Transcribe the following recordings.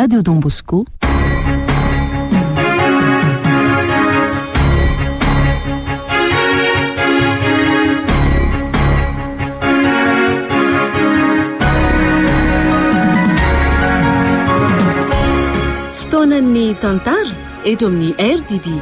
radio don bosco stonenni tantar edomni er didi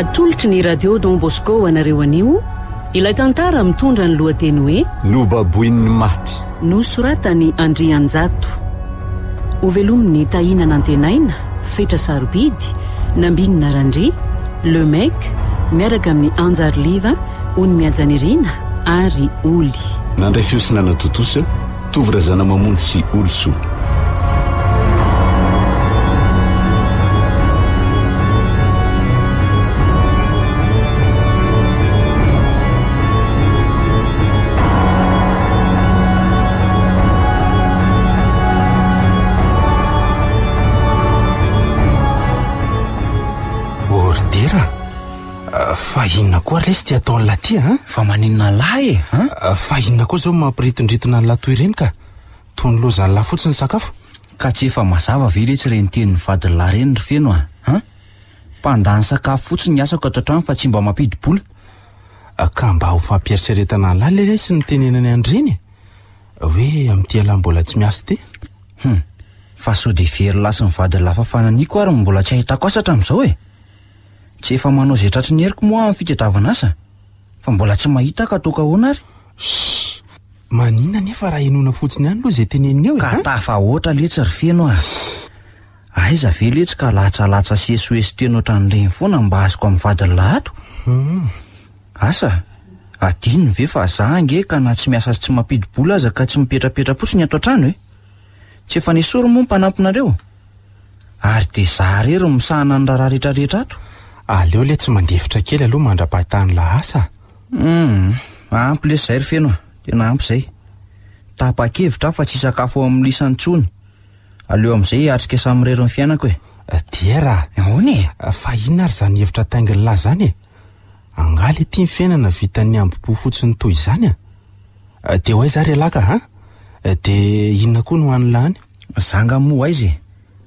atolotry ni radio don bosko anareo anio ilay tantara mitondra ny lohateny hoe no baboin'ny maty no soratany andri anjato hovelomin'ny tahina nantenaina fetra sarobidy nambinyna randri lemac miaraka amin'ny anjary liva o ny miajaneriana ary oly nandray feosinana totosya tovy razana mamony sy oloso ina ko ary le sy ty ataon'lahtia a fa manenna lahy ea ah, fa inona koa zao mampiritondritina n lato reny ktony lozanylahy fotsiny saka y ea le tsyenhyenykao fotsiny aaananfbam hhmpieseelahy le le sy ntenenany reyhoe e? amtyahbola tsy iaiy y tsy efa manao zay tratra ny heriko moa min'ny fitedravana asa fa mbola tsy mahita aka atoka hoana rymanina nefa raha enona fotsiny any loha zay tenenoaaaoatra letsyeaeeeaeny oanam aoko maiage ka eh? nah hmm. tsy miasa y tsy mampidybolo aza ka tsy mipetrapetraotsiny oye aleo le tsy mandevitra kely aloha mandra-pahitany lah asaum hmm, aampy lesy zay ry feno a de na ampy izay tapa-kevitra ah fa tsy isakafo amin'nylisan'ny tsony aleo amin'izay atrika samyrero ny fiainako e eh, dia raha onye eh, fa inona ary zany hevitra tainginy lahy izany e angaly ety ny fiainana vita ny ambypo fotsiny toy izany ah de hoay za rehalaka a de inona koa noho anlaany zangamoa aizy e.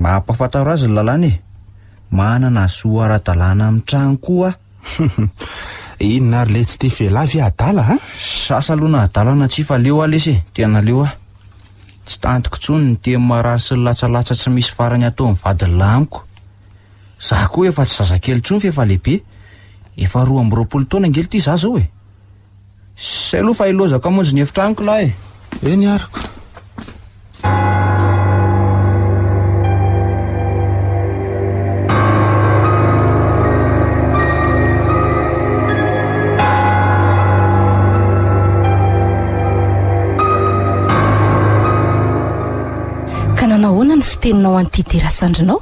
maampahafantaro azy ny lalany e manana azo ara-dalàna ami'ny trano ko ah ino na ary le tsy te felavy adala a asa loana aalna t faeoae eoonynyta syy latsalata tsy misy farany atonyamitaaey ny fa amroapolo tona nely ty za ao esay alohafalozako amonjy ny eitra aniko lah e e ny arko hoanytyterasandrinao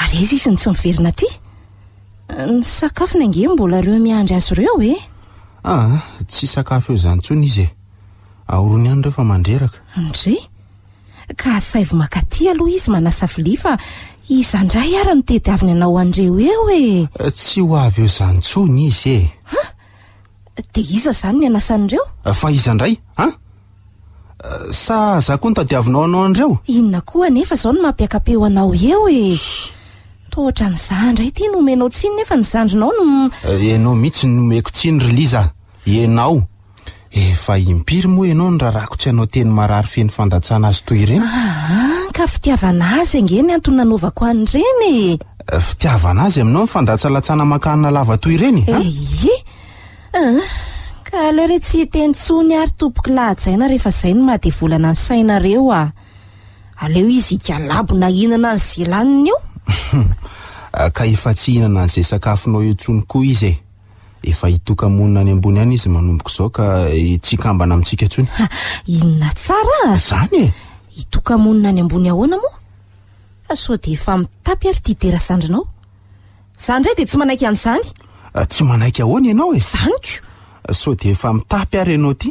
ary iza izy ny tsy miverina ty ny sakafo nange mbola ireo miandry azy ireo e aa ah, tsy sakafo eo izany ntsony izy eh aorony any ireo fa mandreraka andre ka asaivo makatya aloha izy manasa vilia fa izaindray ara notediavi ny anao andreo eo e eh, tsy ho avy eo izanyntsony izy eha di iza izany ny anasan' ireo eh, fa izandray a sa za koa notadiavinao anao andreo inona koa nefa zao no mampiaka-peo anao eo etora eh. ny zandro y ty noomenao tsiny nefa ny zdronao no eh, anao mihitsy nomeiko tsiny rlizaeaeimpiry moa ianao no rarakotsy anao teny marary feny fandatana azy toy reny ka fitiavna azy angeny antony nanvako an'reyefitiavana eh. azy aminao nyfandata latana makanna lava toy reny ei lore tsy tenytsony arytopok lahjaina rehefa za ny mahaevana ny aiaeaeo iz ikalabona inana ny zelaiy oetyhiinn'zay ah, onao esy oaeoamna any ambony any izymanombok zao kakabna amitsikaynznyiaaredaa eh, ndray de tsy manakan'zany e. ah, tsy mana ah, ahoana ianao e zanko so de efa mitapy ary ianao ty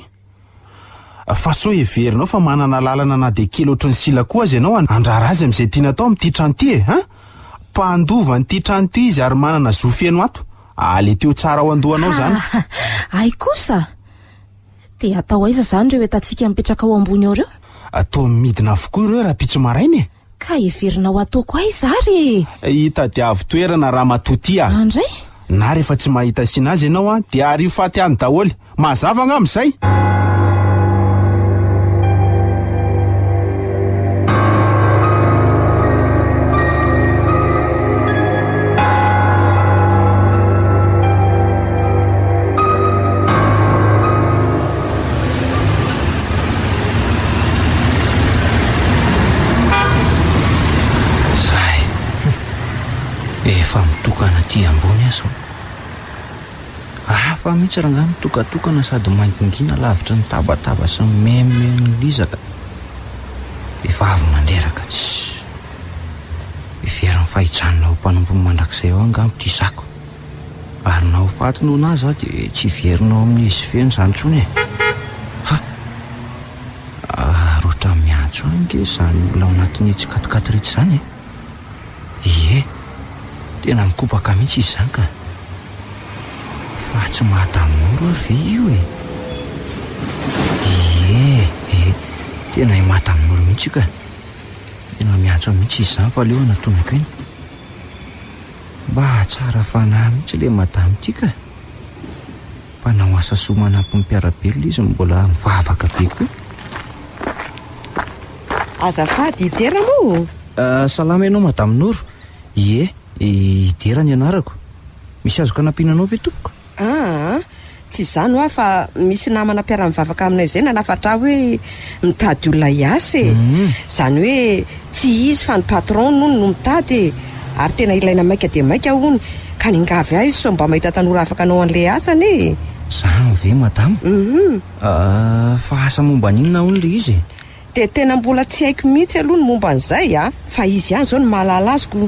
fa so heverinao fa manana lalana na de kely oatr ny silakoa azy anao a andrara azy am'zay tianatao m't trano ty e apandva nyttrano ty izy ary manana zofeno at ale teo tr ao adoanao zany ay kosa de atao aiza zany reo etantsika mipetraka ao ambony ao reoatao midina vokoa ireo rahapitso aaiyek heverinao ataoko aiza arhitadiavtoena ahamatoty andray na rehefa tsy mahita siana azy ianao a dia haryo faty hany daholy mazava ana ami'izay zaoafa mihitsy rahangamtokatoana sady mangingina lavitra nytabataba sy ny mnylakaivy mandea tsyiverin'ny fahianonampanompony mandrakzay ao anga ty zako ary naofatnh na za dia tsy iverinao amin''izy fen zany tsony oa e. miantso anke zany ola anatnytsikatokatoritsy zany e tena mikopaka mihitsy izy zany ka fa tsy mahadamin'oro ave io e ie tena hi mahadamin'oro mihintsy ka tena miantso a mihitsy izy zany fa aleoanatoniko eny mba ahatsara fanahy mihitsy lay madamiity ka mpanao asa soa manampy nypiarabelona izy mbola mivavaka be koe azafady itera no ah, salama ianao madamin'oro ie deraha ny anarako misy azok napihnanao ve topoka ah, tsy zanya fa misy namana piaranivavaka aminay zay nanafatra hoe mitady olona aehizomb mahitatanora hafaka nao an'la asay ae aamaabaninnanl iiha fa izy any zao ny mahalalaziko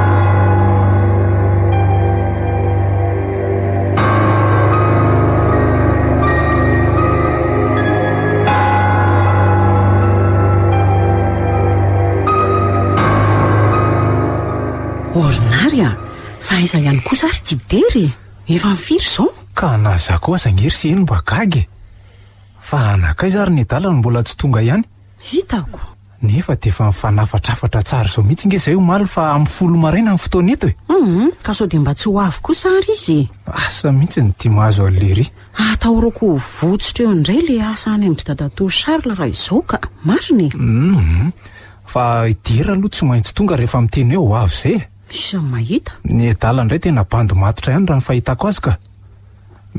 idery efa mi firy zao aanher heoaaary ny dalany mbola tsy tonga ihany hitakoefa deefa mifanafatrafatra tsar zao mihitsy nge zay o maly fa amyfoloaraina amiy foton eto em mhm, ka zao de mba tsy hoavy koa sara izy mihitsy ny iahazoley ataoroko votsitra eo ndray la asa any amidry dadatoo sary la raha izao ka marinye mhm, mhm. aloha ty aitsya sian mahita ny adalaindray tena bandomatotra ihany raha ny fahitako azy ka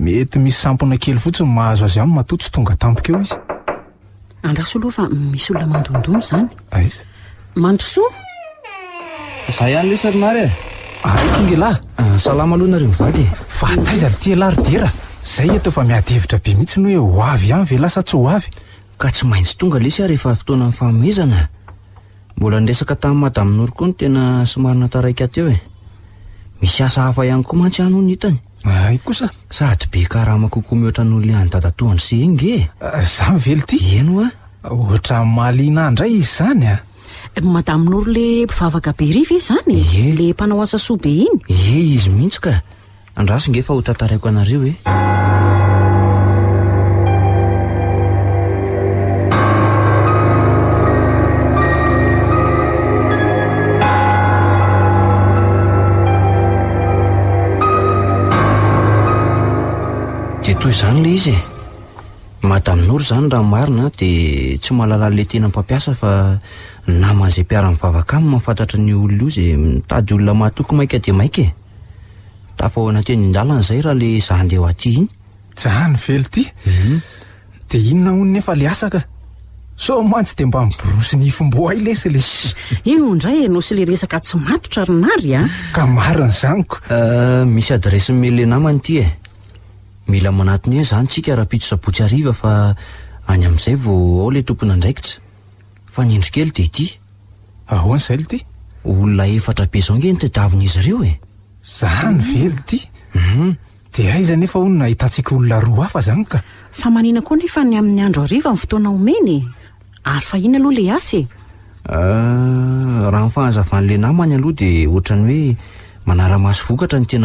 mety misy sampona kely fotsiny mahazo azy am matotsy tonga tampoka eo izyandasolofa misy olona manomo zayaia iany leagaa hay hof iayhevitra be mihitsy ny hoe oya ey mbola nresaka tamin'ny madamin'oro koa no tena somarona taraika atyo e misy asa hafa ihany koa mantsy anyho no hitany hay kosa sady be karaha makokoh mihoatra n'oolo iany tatatoandry sy ah, eny nge za mivelo ty enooa ohatra ny maliana ndray izy zany a eh, madamin'oro la mpivavaka be riva izy zany la mpanao asasoa be iny e izy mihitsy ka ndraso nge fa ho tantaraiko anareo e zany lay izy e madamin'ory zany raha marina de tsy mahalalale tenampampiasa fa naman'izay mpiara-nivavaka am mahafantatra ny olona io zay mitady olona mahatoky maika de mainka e tafa eo anateany ndalan' zay raha la zandeo aty iny ja ny velo ity mhm. de inona hono nefa le asaka so mantsy de mba miborosy nyfomboay lesy le io indray no sy le resaka tsy matotra ronary a ah? ka mariny zanyko ah, misyadresmele y mila manatiny ay zany tsika rahapitso sabotsy vany amn'izay vo ao lay tompona andraikita nindro kely det aony ah, sal ty olona efatra pizaonge nytadiavina izy ireo e za ny vely ityum mhm. de aiza nefa o no nahitantsika olona roa hafa zany ka fa manina koa nefa ny amin'ny andro ariva m'n fotoana omeny aryfa iny aloha le a ah, raha ny fahazavan'la namany aloha de otra ny hoeanaramas okatra nte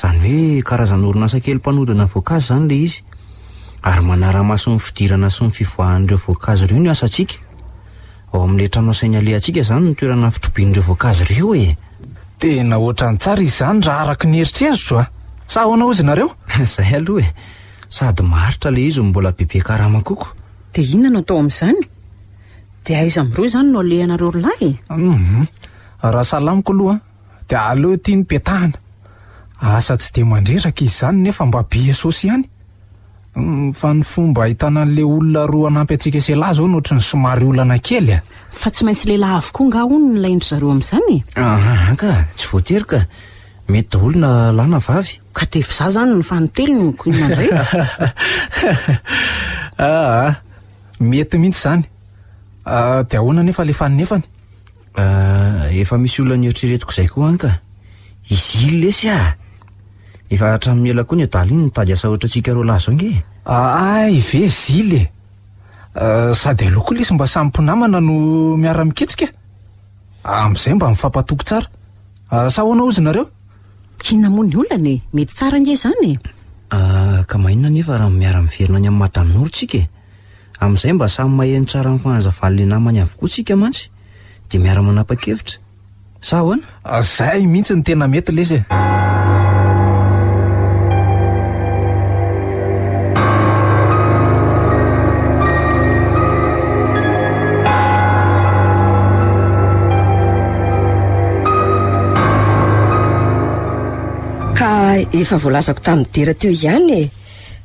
zany hoe karazan'orinasakely mpanodina voankazy zany la izy ary manarama so nyfidiana yhreonara ny tsaraizy zany e. raha ak nyheritseitona ah. znareozay aloha esady aitra le izymbolabebe ahaaoodeinonano atao amn'izany de aiza am'ireo zany no alehanareo lahyem mhm. ahaaamkoloha d ah. altny eahaa asa tsy de mandreraka izyzany nefa mba be asosy ihany mm, fa ny fomba ahitanan'la olona roa anampyantsika selahzaao no oatr ny somary olana kelyaf tsyaintsylhilah akoa nga onnlaidry zao am'zanyaanktyae daoona et mihitsy zaehoaefisy ah, ah, olona neritreetia a ankiy efaaatramela koa ny da iny ntadyaa oraioazo ngeve ily e. sady loko la sy mba samypinamana no miara-miketrika am'izay ah, mba mifampatoko tsara ah, sahoanao ozynareokinamony olanae mety tsara nge zanye aio ah, nef ahmiara-iverina ny am maainortaam'izay e. mba samy maheny tsarafanazaalle namany avkoa tsia mantsy de miaramanapa-kevitrasahona zay mihitsy ny tena mety lasy e efa voalazako tamin'ny dera teo ihany e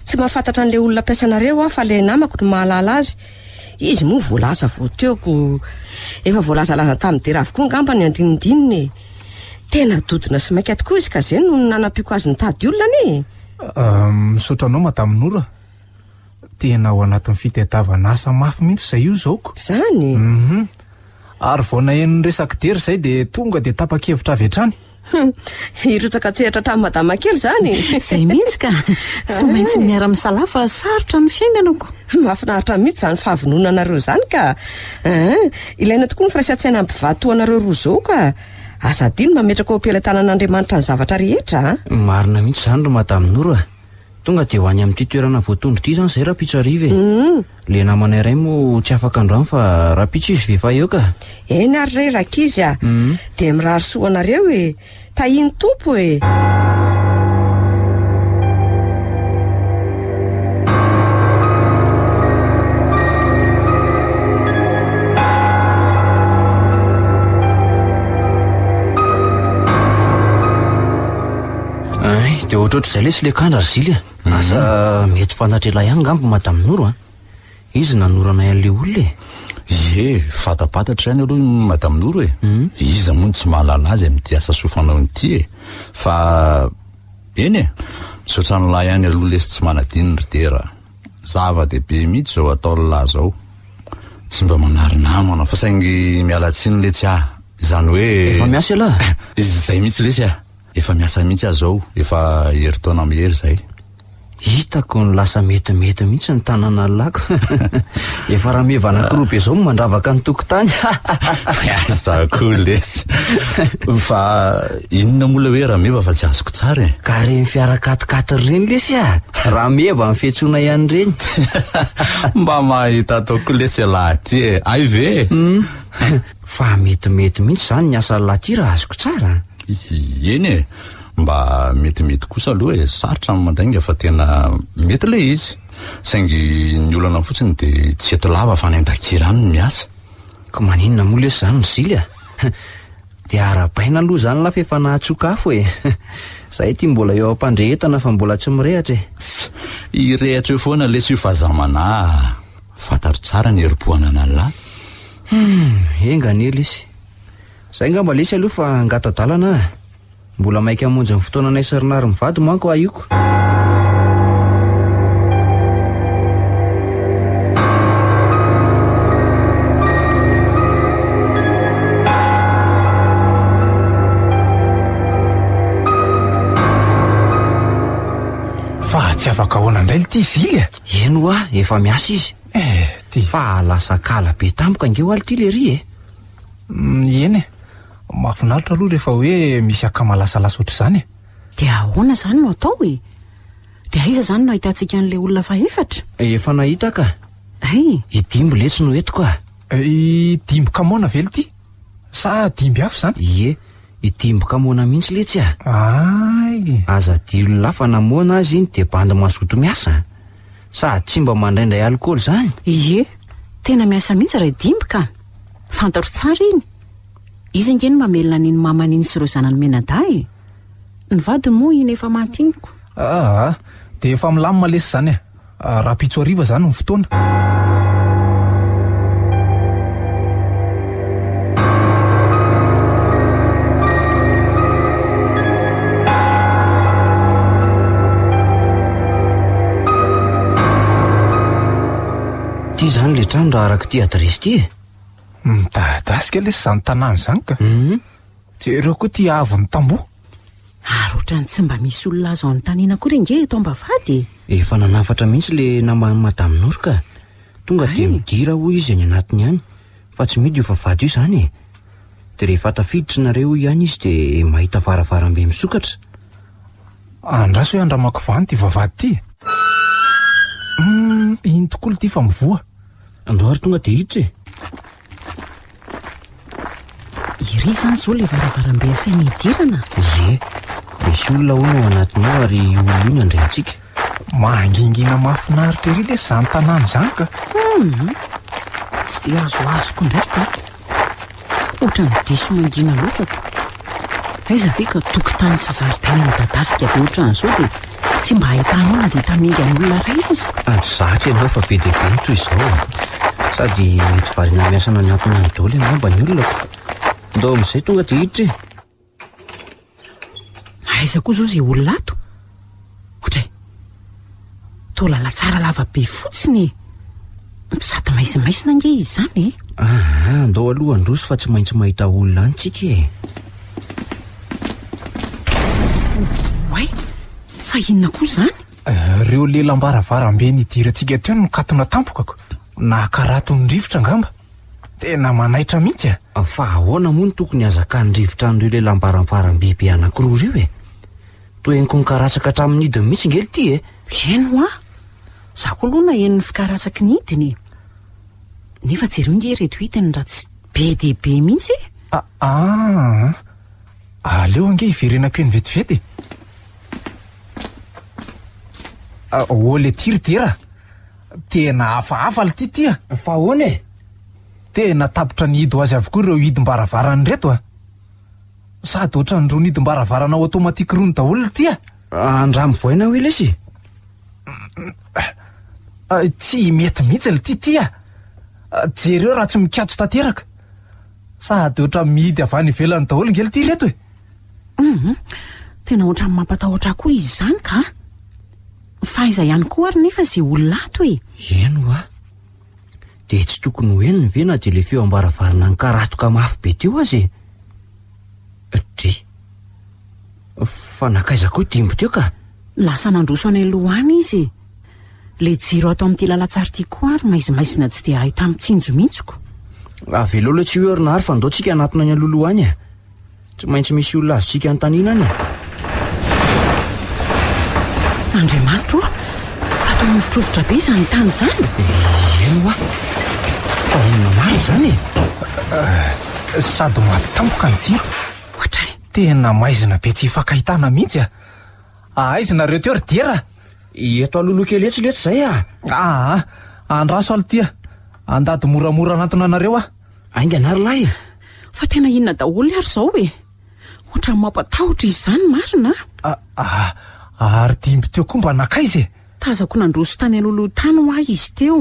tsy mahafantatra n'la olona mpiasanareo afa la namako nmahaala azizyoavvekoztam'de avokoa ngamba ny andinidininae tena dodina sy mainka ato koa izy ka zay no nanam-piako azyny tadolona anyeioraao ehm, maaioraoaatnyfita afy mihitsy zay io aoko zanyyahnyeade mhm. zay detonga de takeviratry huirotsakatsehitra htramony madama kely zany zay mihitsy ka tsy mainttsy miara-amisala fa sarotra nny fiainganako mahafinaritra n mihitsy zany fahavonona anareo zany ka a eh, ilaina tokoa ny firaisantsaina ampivato anareo ro zao ka azadiano mametraka ompilaitanan'andriamanitra ny zavatra rehetra a marina mihitsy zany ro mahatamin'oro a tonga de ho any amin'ity toerana voatondro ity izany zay rahapitso ariva eum mm. le namanay ray mo tsy afaka androany fa rahapitso izy vehfa eo ka eny ary reraka izy mm. a de miraharoso anareo e tahiny tompo e ohatra ohatra zay lesy le kandra ry zilya mhm. asa mety fanatrela iany ngambo maamin'oro a ah. izy nanorana ian'le oloezeatapatatra any aloha aai'or ei mhm. mony tsy ahalaazymiaa ofaaontyefeny emiotanylah hany aloha lesy tsy manairdeaadebe ity zaoatolahaotsy mba aaamna fa saingy mialatsiny letsyah zany hoe efa miasa lah izay mihitsy lesy a efa miasa mihitsy ahzao efa heri taona am hery zay hitako ny lasa metimety mihitsy ny tanàna nlako efa rahameva na koroa be zao n mandravaka ny tokontanymiazakoa lesy fa inona mola hoe rameva fa tsy azoko tsara e ka re ny fiarakatikatyry reny lesy a rahameva mn' fetsoana ihan' ireny mba mahita ataokoa lesy e, laha ty e ay ve hmm? fa metimety mihitsy zany ny asay lahtira azoko tsara eny e mba metimety kosa aloha e sarotra nmandainga efa tena mety le izy saingy ny olana fotsiny de tsy eto lava fanaindakirano miasako maninona mol esy zanyny ilya de arapaina loha zany lafaefa nahatsokafo e zahay tya mbola eo ampandre hetana fa mbola tsy mirehatra eh irehatra o foana le syfazamana fantatro tsara ny herim-pohana na nylayu hmm, enganyely izy zay ngambalesy aloha fa angata dalana e. mbola maika amonjy ny fotoana anay sarinary mivady manko ah iokoa fa tsy afaka hoana indray ly ty zily e? eno hoah efa miasa izy e eh, ty fa lasa kala be tamiko angeo aly ty lery e mm, eny e mahafinalitra aloha rehefa hoe misy akamalasalas otra zany e. a de ahoana zany no atao e de aiza zany no ahitantsika n'lay olona faefatra efa nahitaka ay idimbo letsy no etko ah e, dimbokamoana velo ty sa dimby af zany ye idimbokamoana mihitsy letsy ah a azadi olonafa namoana azy iny de bandy mahazoto miasa sa tsy mba mandraindray alkôholy zany yeteia mihitsy rahaidib kafti izy ankeny mamelona niny mamaniny sy iro zana nomenada i ny vadi moa iny efa matiniko aah de efa milamy malesy izany e. ah raha pitso ariva izany ny fotoana ty izany la trandra araka ity adirezy ty e midadasika le sy zany tanàny zany ka de hmm? ireo koa ti avony tamboa any tsy mba misy olonaazotaina koaengetoaaeaaara mihitsy l ambany aao ktoad midira o izy any anaty any fa tsy midy oavady io zanyde e. rehftafiditra nareo ihany izy de mahita araarambe mioaandrasy hoe andramakiany t avady tyinyool td iry zany zao lay varavaramb aainaze misy olona ho no mhm. anatny ao ary olo ino andrayntsika mangingna mahafinaitra iry lesy zanytanàny ny ka tsy di azozoko ndakyka ny an ak n ahhna yat aae eibe ny o dymey ina ana ayanmyn ndao ami'izay tonga de hiditra e aiza ah, koa zao zay olonato ohatra he taola latsara lavabe fotsiny misady e. maisimaisina ngeh izy zany e aha andao alohandrosy fa tsy maintsy mahita olonany tsika e oay fa inona koa zany eh, reo lela mbaravara ambeny hidirantsika te no katona tampokako na karato ny drivotra angamba tena manaitra mihitsy e. a ah, fa ahoana mo ny tokony hazakanydrivotra anydreo le lambaramparanbibe anaki roa rio e toenkonykarasaka htramin'nyidiny mihitsy ngely ty eenoazaoohana enny a niin nefa jyro nge retiiny rah tsy be de be mihitsy e? ah, ah. aleo nge iverena k e ny vetivety ol tirie aa ta tena tapotra ny idy azy avokoa ireo idym-baravarany reto a sady ohatra nyroa ny idym-baravaranao automatiky roa ny daholo na ty a ah, andra mivoaina o ila isy ah, tsy mety mhihitsy la ty ty a ah, jereo raha tsy mikiato sady ohatra mihidy avany ivelan'ny daholo ngely ity reto eum mhm. tena ohatra mampatahotrakoa izy zany ka fa aizay ihany koa ary nefa zay olo nato e enoa de tsy tokony oenony vena de le feo abaravaina ny aok abe teo aibo oadrooanaaoany i la jiro atao amin'ty lalatsary tia koa ary maizimaisina tsy de hahytamitsinjomihitsikoaveloalohe ts inaayntk ay hatsy aintsy isy oloazotsikaa andriamanitra a fatonyritrovitra be zany tany zanyna ainona maro zany e sady mady tamboka ny jiro ohatra y eaaaizina be tsy ihia ihitsy aaiznaeo teo ary diea eto allo keletsoletra zay a aha andra so aly tia andady moramora anatona anareo aho ainga anary lahy a fa tena inona daholono ary zao e oatra ny mampatahotra izy zany marina ary dimby teo koa mba nakaizy e tazako nandroso tany an'olo tany ah izy teo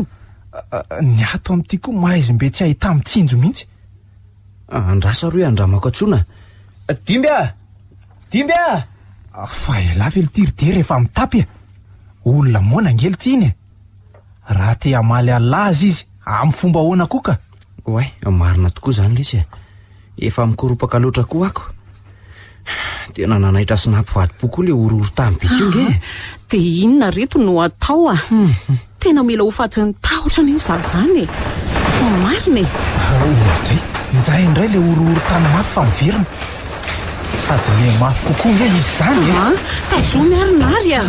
ny ato am'ity koa mahaizy mbe tsy ahitamitsinjo mihitsy ah, andrasa ro hoe andramako antsoina ah, dimby a ah! dimby a fa elav elo tirydery efa m'tapy a e. olona moana ngely ty iny e raha tea maly ala azy izy am'fomba hoana koka hoay marina tokoa zany lesy a e. efa mikoropaka lotra ko ako tena nanaitra sinampyvadypokoa ile orooro tam bikonga e de inona reto no atao ah hmm. tena mila ho fatyn'ny tahotra ny ny zan zanye marinae aday njayndray la oroory tany mafy fa miverina sady ny mafy kokoa nge izy zany ea tazo ny arinary a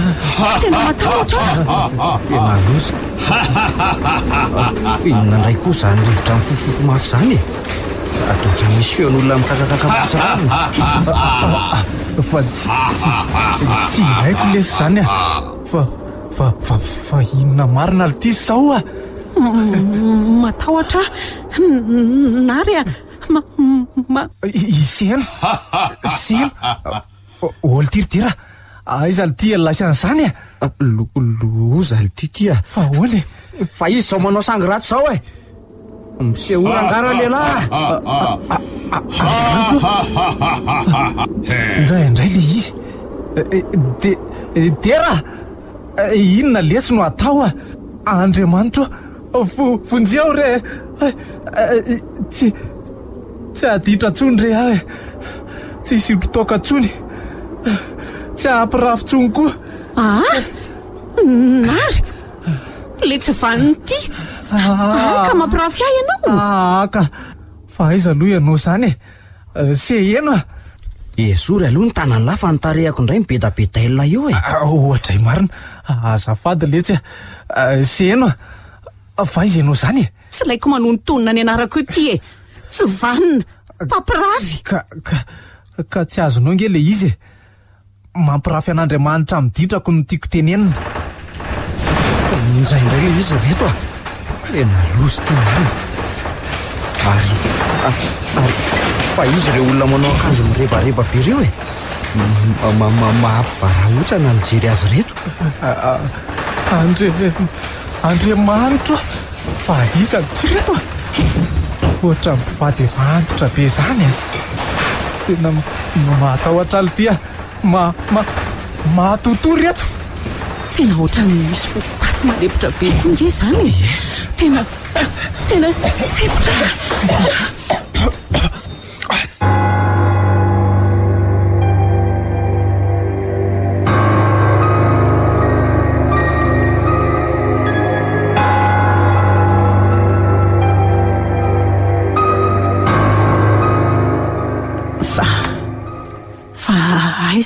tena matahtra tena losa finina indray koa za nyrivotra nfofofo mafy zany e zadoka misy fen'olona mitakakakapotsar fa tstsy raiko lesy zany aa faafa inona marina lotizy zao a mataotra nary a isheno seno ohlo tirydera aiza ah, l ty ellaisan'izany e? a ah, lolozal ty ty a fa oh ly e? fa izy zaho manao sangyrato zao e miseho angara lehilahyh a ao nza andray le izy eh, eh, de eh, deraa Eh, inona lesi no atao a andriamanitra vovonjia o re eh, eh, tsy tsy aditra ntsony rey ah e tsy hsitro taoka ntsony tsy aampirafi tsony koa aa ah? nary mm, le tsy vanonyityka ah. mampirafo ahy ianaoaaka ah, fa aiza aloha ianao zany e sy heno a e sory aloha ny tanany lafa nytarehako indray mibe dabedailna io e ah, oh, ohatray marina ah, azafady letsy a ah, sheno a fa izay enao zany e tsy laiko manony tonina ny anarako o ty e tsy vanina pampirafy kaka ka tsy azonao nge le izy e mampirafy an'andriamanitra miditrako nytiako tenenina n'izayndray la izy reto a enalosy ty marina ary fa izy ireo olona moanao akanjo mirebareba be ireo e mahampivara otsana amijery azy reto andre andre mahanitro a fahisany kretoa ohatra npifady faantotra be zany a tena mahataho antralo dia maa- mahatotoa reto tena ohatra ny misy fofipaty malepotra be koa inge zany e. tena tena sepotra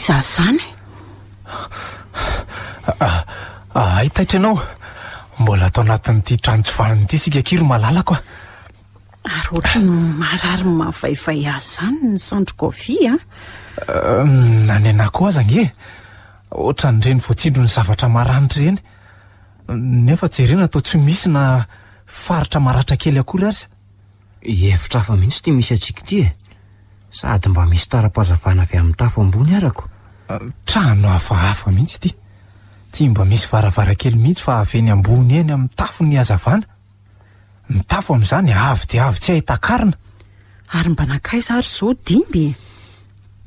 zay aitaitra ah, ah, ianao mbola atao anatin'nyity tranontso valiny ity sika kiry malalako a ah. ary ohatrany marary mahavayvay azy zany ny sandro kofi a na ny ana koa azagne ohatranyireny voatsindro ny zavatra maranitra reny nefa jereno atao tsy misy na faritra maharatra kely akory azy eitra afa mihitsy ty misy atsiko ty e sadymba misy tara-pahazavana avy a' tafoyako trano hafahafa mihitsy ity tsy mba misy varavara kely mihitsy fa haveny ambony eny amin'nytafo ny azavana mitafo amn'izany avy de avy tsy hahitakarina ary mba nakay zary zao dimby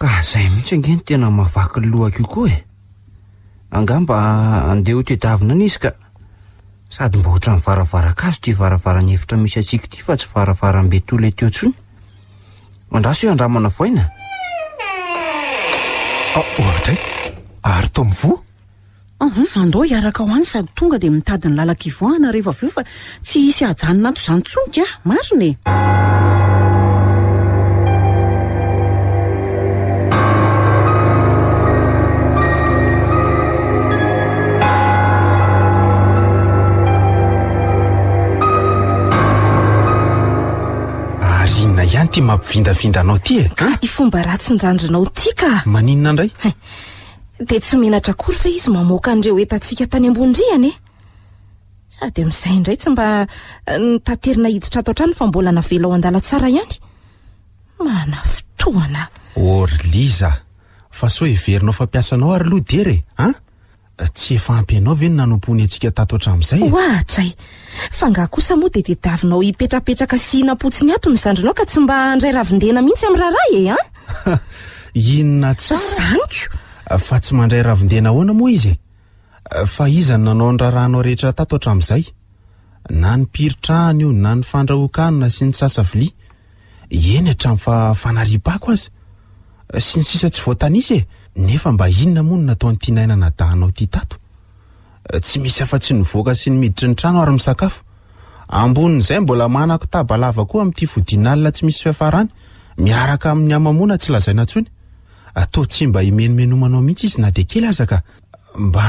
ka zay mihitsy angeny tena mavaky lohako koa e anga mba andehaho teediavina ny izy ka sadymba oatra niaraarakazot araarany eitra misy atik ty fa tsyararabe tolo teon Ah, odzay oh, ary to mi voa hm andeo hiaraka ho any sady tonga dia mitadiny lala kivoana rehefa avyo fa tsy isy ajanonato izany tsonika ahy marina e ty mampivindavindanao ty e ka ty fomba ratsinjandrinao ty ka maninona indray de tsy menatra kory fa izy mamoaka anydreo etantsika tany ambonindrihana e sady mi'zay indray tsy mba eh, nytaterina hiditra ataontrany fa mbola navelao andala tsara ihany mana fotrohana or liza fa so heverinao fampiasanao ary lodere a tsy efa ampyanao ve no nanompony antsika tatoatra amn'izay oahtray fa ngah kosa moa de dediavinao ipetrapetraka sy hnampotsi ny ato ny zandronao ka tsy mba handray ravindena mihitsy am' raharaha eh ah? a inona ts zaniko fa tsy mandray ravindena hoana moa izy e fa izany nanao nraha rahanao rehetra tato tra amn'izay na ny piritrahany io na ny fandrahokanona sy ny sasa vilia eny hatram' fa fanariabako azy sy ny sisa tsy voatanisye nefa mba inona moninataonytinaina aaanaottatsy misy eh, a-tsy nk sy nyditr n ybnzayboanaktabalava koa amn'ty odina alina tsy misy fiaayikmin'ny amamona tsy aaia b enomenomanaoihitsyiznay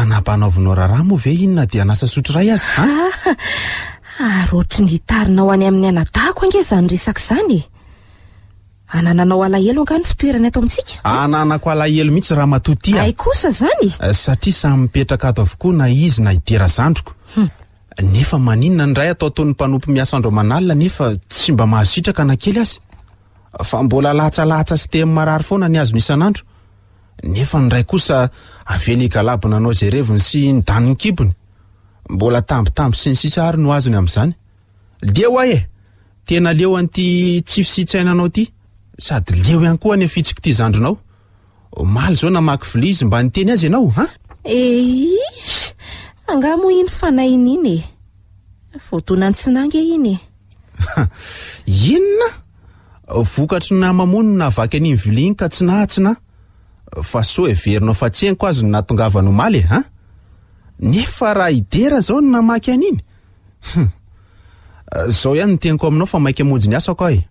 naohanona otr ay aroatra ny hitarinao any amin'ny anadako nge zany resak zany e. anananao alahelo anganny fitoerany ato amintsika ananako alahelo mihitsy raha mato ty a kosa zany eh, satria samy mipetraka ato avokoa na izy na ieazandrokonefa hmm. maninona nray ataotony mpanompo miasandromanalia nefa sy mba mahaitrakakely aolalahtslat ayaenyabotamo sntayyhoa etenaleoan'ty tsifisitsainanao ty sady leo ihany koa ny afitsiky ty zandronao maly zao namaky viliizy mba niteny azy ianao a eh, e isy angamo ino fanayin'iny e foatoanany tsi nangy iny einona vokatr nhamamon naavaky an'iny viiny ka sy nahatsinaaoy enoaanahaiera zao n namaky an'inyieniko aia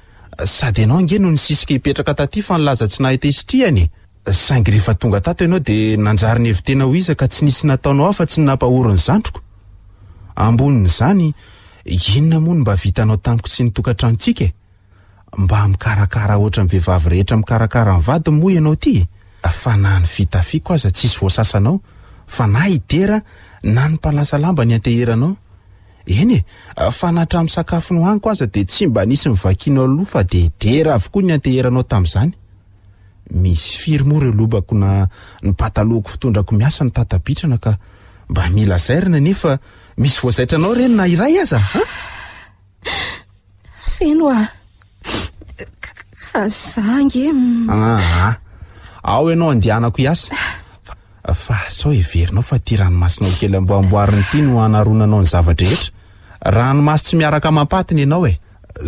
sady anao ange no ny sisike hipetraka taty fa nlaza tsy nahitesitrianyesangrehefatonga tato ianao de nanjary ny evitena hoizaka tsy nisy nataonao afa tsy nampahornynrninona moany mba vitanao tamiko sy noaranta e? mba mikarakara oatra vehivavy rehetramikaakaraaim aiena palasalambany hea eny e fa natramin'nsakafo no haniko aza de tsy mba nisy mivakiana loha fa dedera avokoa ny anteheranao tamin'izany misy firmoa ireo lobako na ny patalohako fitondrako miasa ny tatabitrana ka mba mila zairina nefa misy voazaitranao reny na iray azaa fenoa kazangy aah e, mm. ao ianao andehanako iasa faazao everinao fa ty ranomasinao kely amboamboariny ity no anarona anao ny zavatra hetra ranomaso tsy miaraka mampatiny ianao e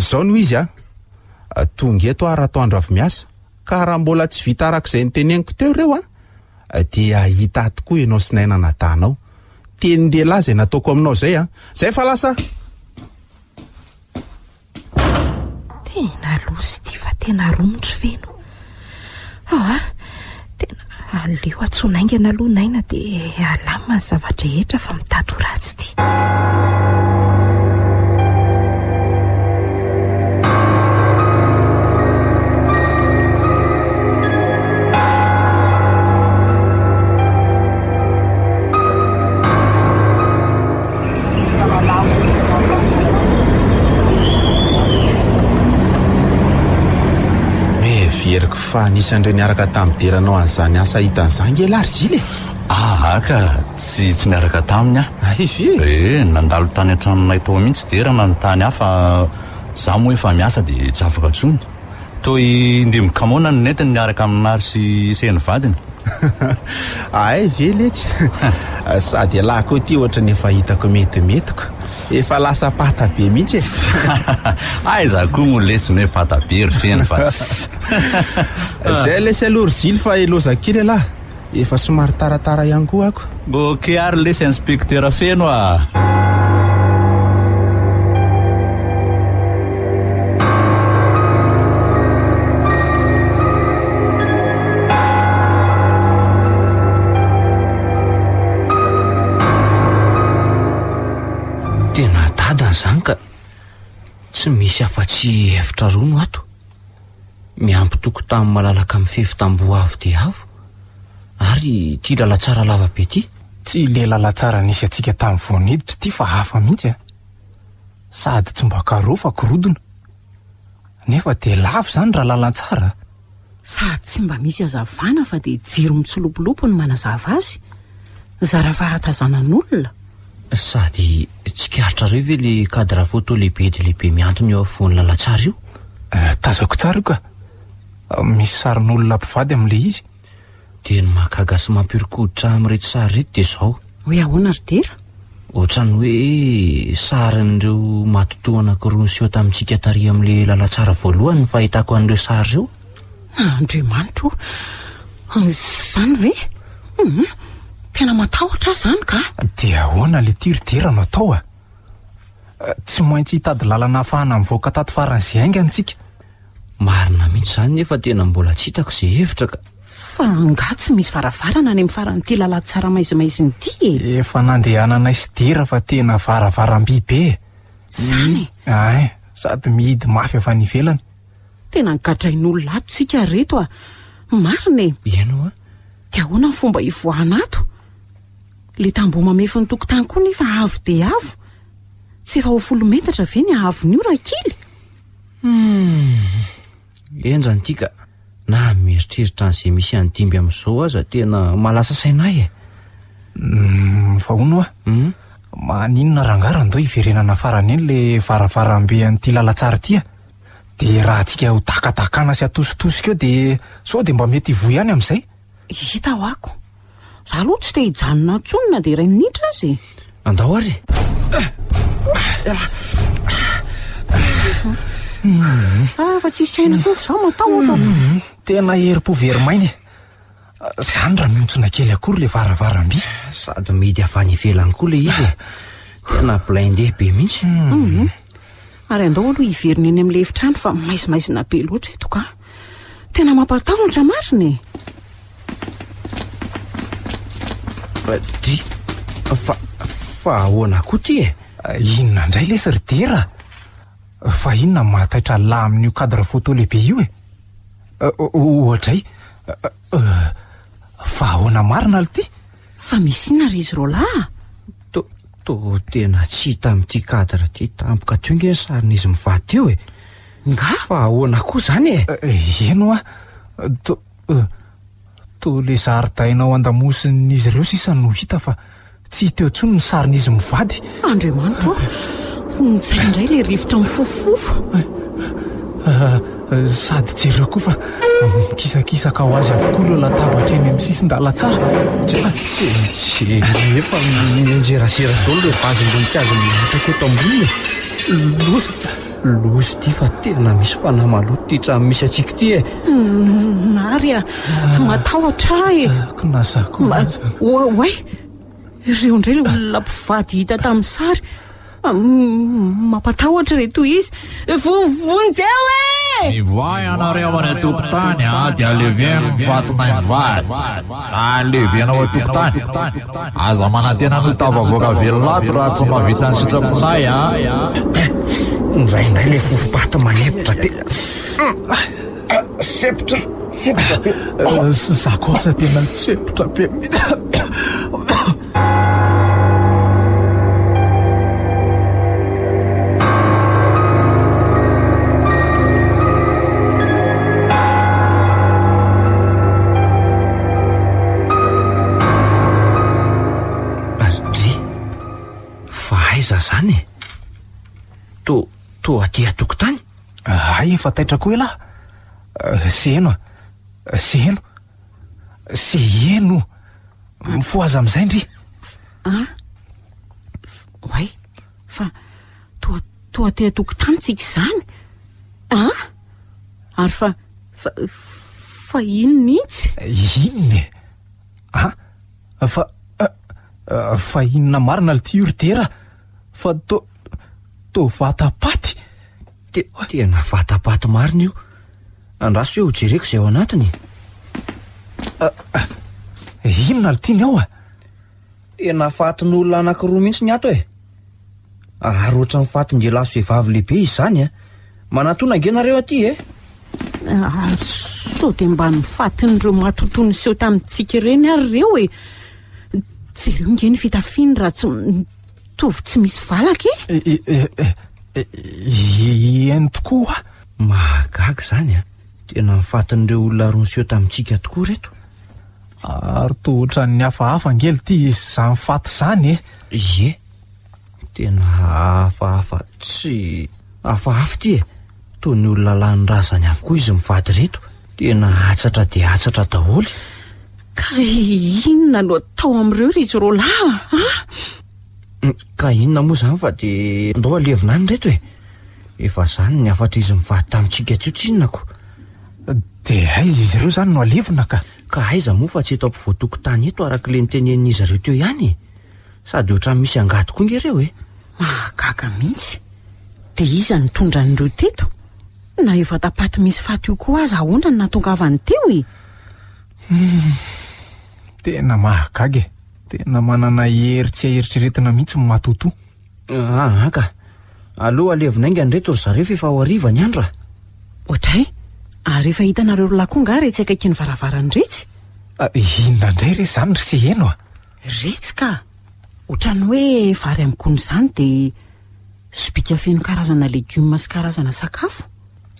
zao noho izy a tonga eto aratao andro avy miasa ka raha mbola tsy vitaarak' izay nyteneniko teo ireo a dia hita tokoa ianao si naina natanao tenindelah zay e, nataoko aminao zay a zay fa lasa tena losy ity fa tena roamotry feno a aleo atsonaingana aloha naina di alamany zava-drehetra fa mitato ratsy ty fa anisandreo niaraka tamin'ny deranao an'izany asa hitan'izangelary gily e ahaka tsy tsy niaraka taminy ah ayve eh nandalo tany hantranonay tao mihintsy derana nontany ah fa zao moa efa miasa dia tsy afaka ntsony toy ndimbokamonano nentiny niaraka amin'n naro sy sen'ny vadiny ai vely etsy sady alaha koa ty ohatra ny efa hitako metimetiko efa lasa patabe mihitsy e aiza koha mo letsiny hoe patabe ry feno fa tts zay lesy alorojily fa elozakily lahy efa somary taratara ihany koa ako bôke ary lesy inspecteura feno a tsy misy hafa-tsy efitra roa no ato miampy toko tamin'ny malala ka mi'fehfitambo avo de avo ary tya lalatsara lavabe ty tsy le lalatsara nisy antsika tamin'ny voaniditra ty fa hafa mihitsy a sady tsy mba karo fa kirodina nefa de lafo izany raha lalatsara sady tsy mba misy azavana fa dia jiro mitsolopolopo ny manazava azy zara fahatazanan'olona sady tsikaritra reo ve la kadraphoto lehibe de lehibe miantony avony lalatsara io eh, tazako tsara io ka eh, misy sarin'olonampivady amin'la izy de ny mahakagasy mampirokoditra amin'iretsy sary rety de zao hoe ahoana ridera ohatra ny hoe sarin'ireo matoto anakoronso tamintsika taria amin'la lalatsara voalohany fa hitako an'ireo sary reo andriamanitra zany vehum hmm. tena matahotra zany ka dea hoana la tiryderano atao a e? eh, tsy maintsy hitady lalana hafahana minvoaka tato faran'izay aingany tsikamarina mihitsy zany nefa tena mbola tsitako zay hevitra ka fa nga tsy misy varavarana ny am'ny faranyity lala tsaramaizimaizinyti e efa nandehana anaisy dera fa tena varavaram-bibe e. zany e? ahen sady mihidy mafy ava nivelanatena nyadrain'olonatsia etoamaiaeianao ade honanfobaioaa le tambomamefo ny tokotany koa nyfa avo de avo tsy efa ofolo metatra ave ny avon' io raha kily hmm. enjany tiaka na meritreritra n'zay misy anodimby amn'izao aza tena mahalasa sainay eo hmm, noamaninona hmm? rangaran deo iverenana faran eny la varaarambean'it alasata e. de raha ntsika ho takatakana sy atositosy ko de sao de mba mety ivo ihany am'zayi zah aloha tsy te hijanona tsonona de ray nonitra azy andao aryzafa tsys haina zao matao oatra mhm. tena herim-po verimainy e zany raha miotsina kely akory lay varavara mby sady midy avany ivelany koa ile izy de na blaindeha be mihitsy mhm. ary andao aloha iveriny ny am'lay hevitrano fa maizimaizina be loatra etokatena mampatahotra maina e. ty fa fahahoana koa ty e inona indray lesy ridera fa inona mahataitra lahy amin'n'io kadre photo lehibe io e ohatra y fahahoana marina la ty fa misyhinona ry izy roa laha to to tena tsy hitami'ity kadre ty tampoka teo ingey sarin'izy mivateo e nga fahahoana koha zany e eno a to to la zarydainao andamosin'izy ireo sisanho hita fa tsy teo ntsony ny sarin'izy mivady andriamanitro nza ndray la rivotra mifofofofo sady tsy ireo koa fa mikisakisaka ho azy avokoa ileo latabatry any amin'ny sisin-dalatsara ss efa mienjerazeratolo le vazonbenikazonyatakoto ami'inny lozy ty fa tena misy fanahy maloto tyhtra misy atsiko ty e nary mm, a ah, matahotra ekonazako ah, hoa ireo indray l lampivady hita tamin'ny sary ah, mm, mampatahotra re toy izy vovonj e hoe ivay anariaoany atokontany a dia leveny mifatonay mivay a levenao atokotany aza manatena nitavavoaka velo lato raha tsy mahavitan'ny sitrakonay a nizay indray ilay fofopaty manepitra be sepotra se zakoatsa tena nsepotra bei ah, ah, faaiza zanye to atea toko tany hay efa taitra ko hoe lahy seheno a eh, se heno se heno mifohaza am'izay ndry a ah? oay fa toa to atea toko tanytsika izany a ah? ary fa fa fa inona intsy inonae ah fa eh, eh, fa inona marina la ti ordera fa to to fatapaty de de nafatapaty marina eo andra so he ho jereko izay ao anatiny ah, ah, inona lo tiny ao a e nafatyn'olona anankiroa mihitsy ny ato e ary ohatra nifatyndelafo fehivavy lehibe izzany a e. manatonangenareo aty e ah, so de mba nyfatin'ireo mahatotony seho tamintsika ireny ary reo e jereo ngeny fitafiny ra tsy tov tsy misy valaka eny tokoa a magaga zany a tena mifatin'ireo olona ronseo tamintsika tokoa reto ary tohtra ny hafahafa ngely ty izy za mi faty zany e ye tena afahafa tsy afahafa ty e tony olo lalany ra zany avo koa izy mivady reto tena atatra de attra daholyk inona loa tao am'ireo riso ro laa ka inona moa zany fa de andao alevina any reto e efa zany ny afatra izy mivaha tamitsika to tsinonako de aiz izy reo zany no alevina ka ka aiza moa fa tsy hataompovoatoko tany eto arak'le notenen'izyreo teo ihany e sady otra n' misy angaty koa ingeireo emahaa mihitsy de iza notondra nreo teto na efa tapaty misy faato koa azy ahonano natongavany teo e? hmm. th na manana eritsyaheritreretina mihitsy nmatotoahaka ah, aloha alevinainga nydretory zareofafa oariva ny andro ahahehiaaeo rolakonga rehetsy akaiky ny varavarany retsy ah, inona indray re zany r sy heno aekany ah? hoe ary amko nyizany dia sobikafeno karazana legioma sy karazana sakafo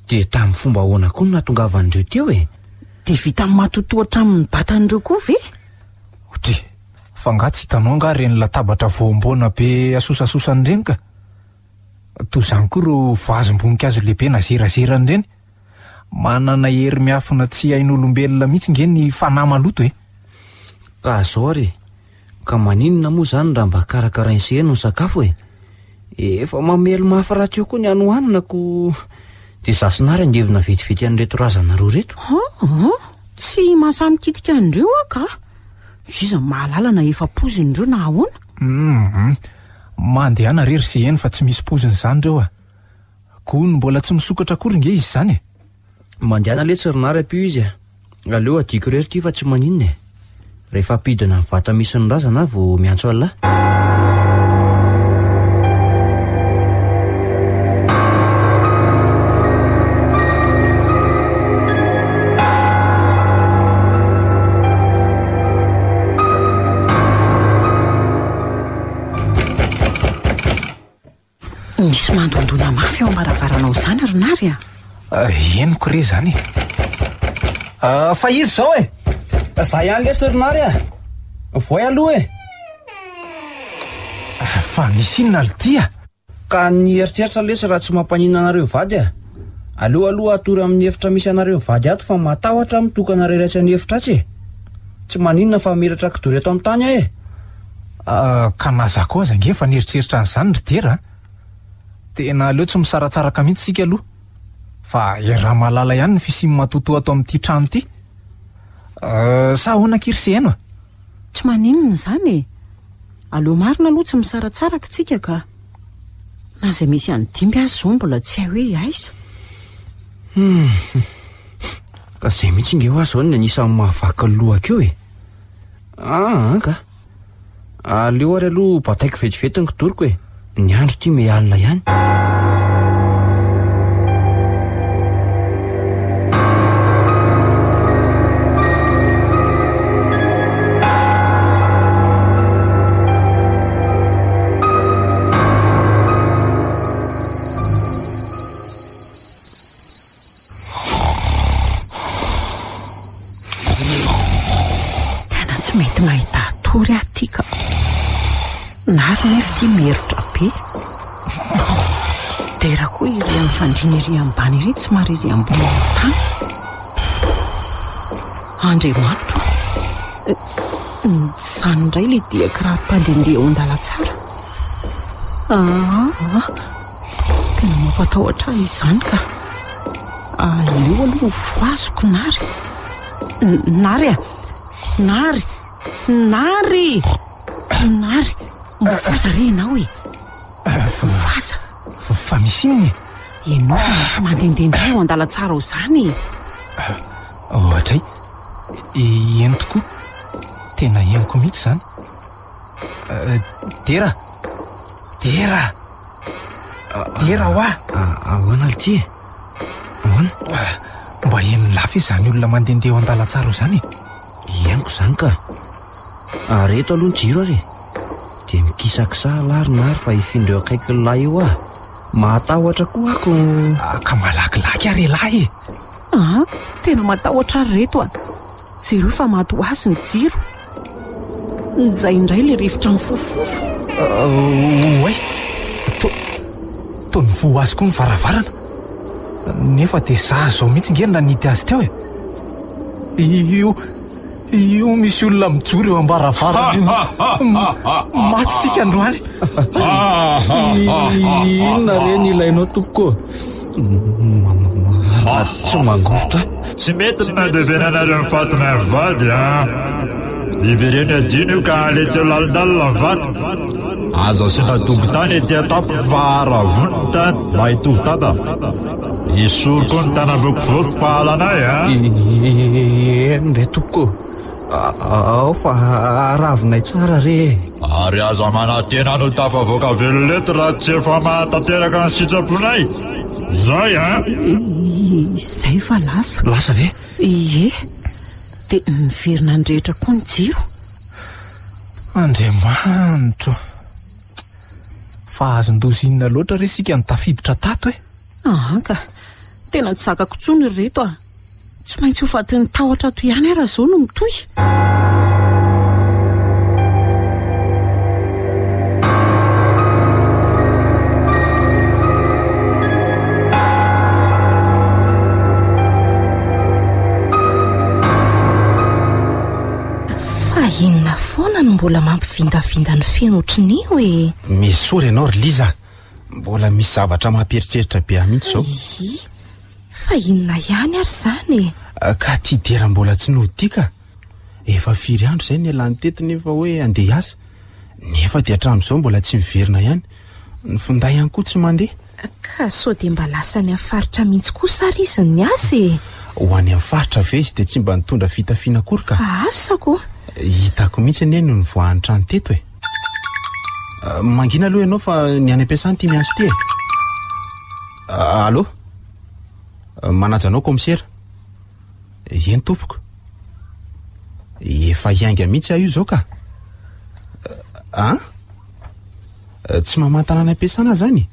de tamin'ny fomba hoana ko ny natongavan'ireo teo e devita ymatoto atramin'ny batan'reo koa ve fa ngah tsy hitanao nga re ny latabatra voamboana be asosasosany nreny ka to zany koa reo vazombonika azo lehibe nazerazerany ireny manana hery miafina tsy hain'olombelona mihitsy nge ny fanaymaloto e eh? ka azaory ka maninona moa zany raha mba karakarainysehno n sakafo e efa mamelo mafy raha teo koa ny anoohaninako de zasinary andevina vetivety an'reto razanareo reto oh, oh, oh. tsy mahasamikitika ndreo a ka izan mahalalana efapoziny reo nahahoanam mhm. mandehana rery seheny fa tsy misy poziny izany reo a goony mbola tsy misokatra korynga izy zany e mandehana letsyrinary pio izy a e. aleo adiako irery ty fa tsy maninona e rehefa pidina ny vata misyny razana avo miantso nolahy misy mandondona mafy eo amaravaranao zany ronary a eniko eh, re zany eh, fa izy zao e zah hany lesy e, rinary a e. voy aloha e eh, misinona i ny eritseritralesy raha tsy mampanina aareoayaleoaloha atory amin'ny heitra misy anareoayfa aaaonaraitnea a aaaefeitseritra n de na aleo tsy misaratsaraka mihitsy tsika aloha fa e raha malala ihany ny fisimy mahatoto atao amin'ity trano ity ah, sa ahoana kirseheino a tsy maninony zany e aloh marona aloha tsy misaratsaraka tsika ka na zay misy ano dimby azy zao mbola tsy hay hoe iaizau hmm. ka zay mihintsy ngeho az aony anisa'n mahavaka lo akeo e aa ah, ka aleo ary aloha bataiko vetivetyny kidoriko e ny andro ty mialina ihany tena tsy mety mahita atory atika nary nefa ty miherotra eraha koa irea'nifandrina iry ambany iry tsy mareiza ambonyntany andriamanitro nsany eh, ndray lay diaka raha tandehndeha o andala tsara a dina mamfatahoatra izany ka ah, eo aloha movoaziko nary nary a e? nary nary nary movaza re nao e misy inny enoa mandehandehandeha ho andalatsara o zany e ah, ohatra oh, y eny tokoa tena eniko mihitsy zany ah, dera dera dera ah, ho ah hoanalti e ona mba enonny lafa eo zany olona mandehandeha ho andalatsara eo zany e eniko zany ka aryeto aloha ny jiro ary di mikisakisa larinary fa hifindreo akaiky nlah eo ah mahatahotra koa ako ah, ka malakilaky arehilahy e a ah, tena matahotra reto a jereo fa mahto azy ny jiro zay indray lay rihvotra nifofofofoay ah, to tao nyvoha azy koa ny varavarana nefa dia zaha zao mihitsy ngeryna nidy azy ty ao e o io misy olona mijory eo ambaravara matysika androanyinona regny ilainao tompo koa tsy mangovotra tsy mety nadevena anary m'fatina vady a ivereno adino io ka alety lalindalona vaty aza synadobontany etia tap fahravoniny tany mba hitovytata isoro koa ny tanaboko voko pahala anay ae ao fa aharavinay tsara re ary aza manantena no tafavoaka velo lety ra tsy efa mahatateraka ny sitraponay izay a izay fa lasa lasa ve e dia miverina nrehetra koa ny jiro andriamanitro fa azon-dozinina loatra re sika no tafiditra tato e aaka tena tsy zakako tsony ryreto ah tsy maintsy hofatiny tahoatra toy ihany araha e, zao no mitoy fa inona foana no mbola mampivindavindany fenotrini hoe misoryianao rliza mbola misy zavatra mampieritseritra be mintsy izao fa inona ihany ary zanyek ah, tidera mbola tsy nodti kef firy andro zay ny alany tetoneefa hoeand hane datam'izao mbola tsy miverina ihayny fnda ihany koa tsy mandehaka so de mba lasa ny am'y faritra mihitsy kosary iz ny aehoan'ny amn'ny faritra ave izy de tsy mba nitondra fitafianakoykaasakohitako ah, mihitsy anyenoo nvoanytrany teto emanina ah, aloha ianaofa ny any ampiasany ti miaso ti e allô manajanao komsiera eny tompoko efa hiainga mihintsy ah io zao ka an ah? ah? tsy mamantana any ampiasanay zany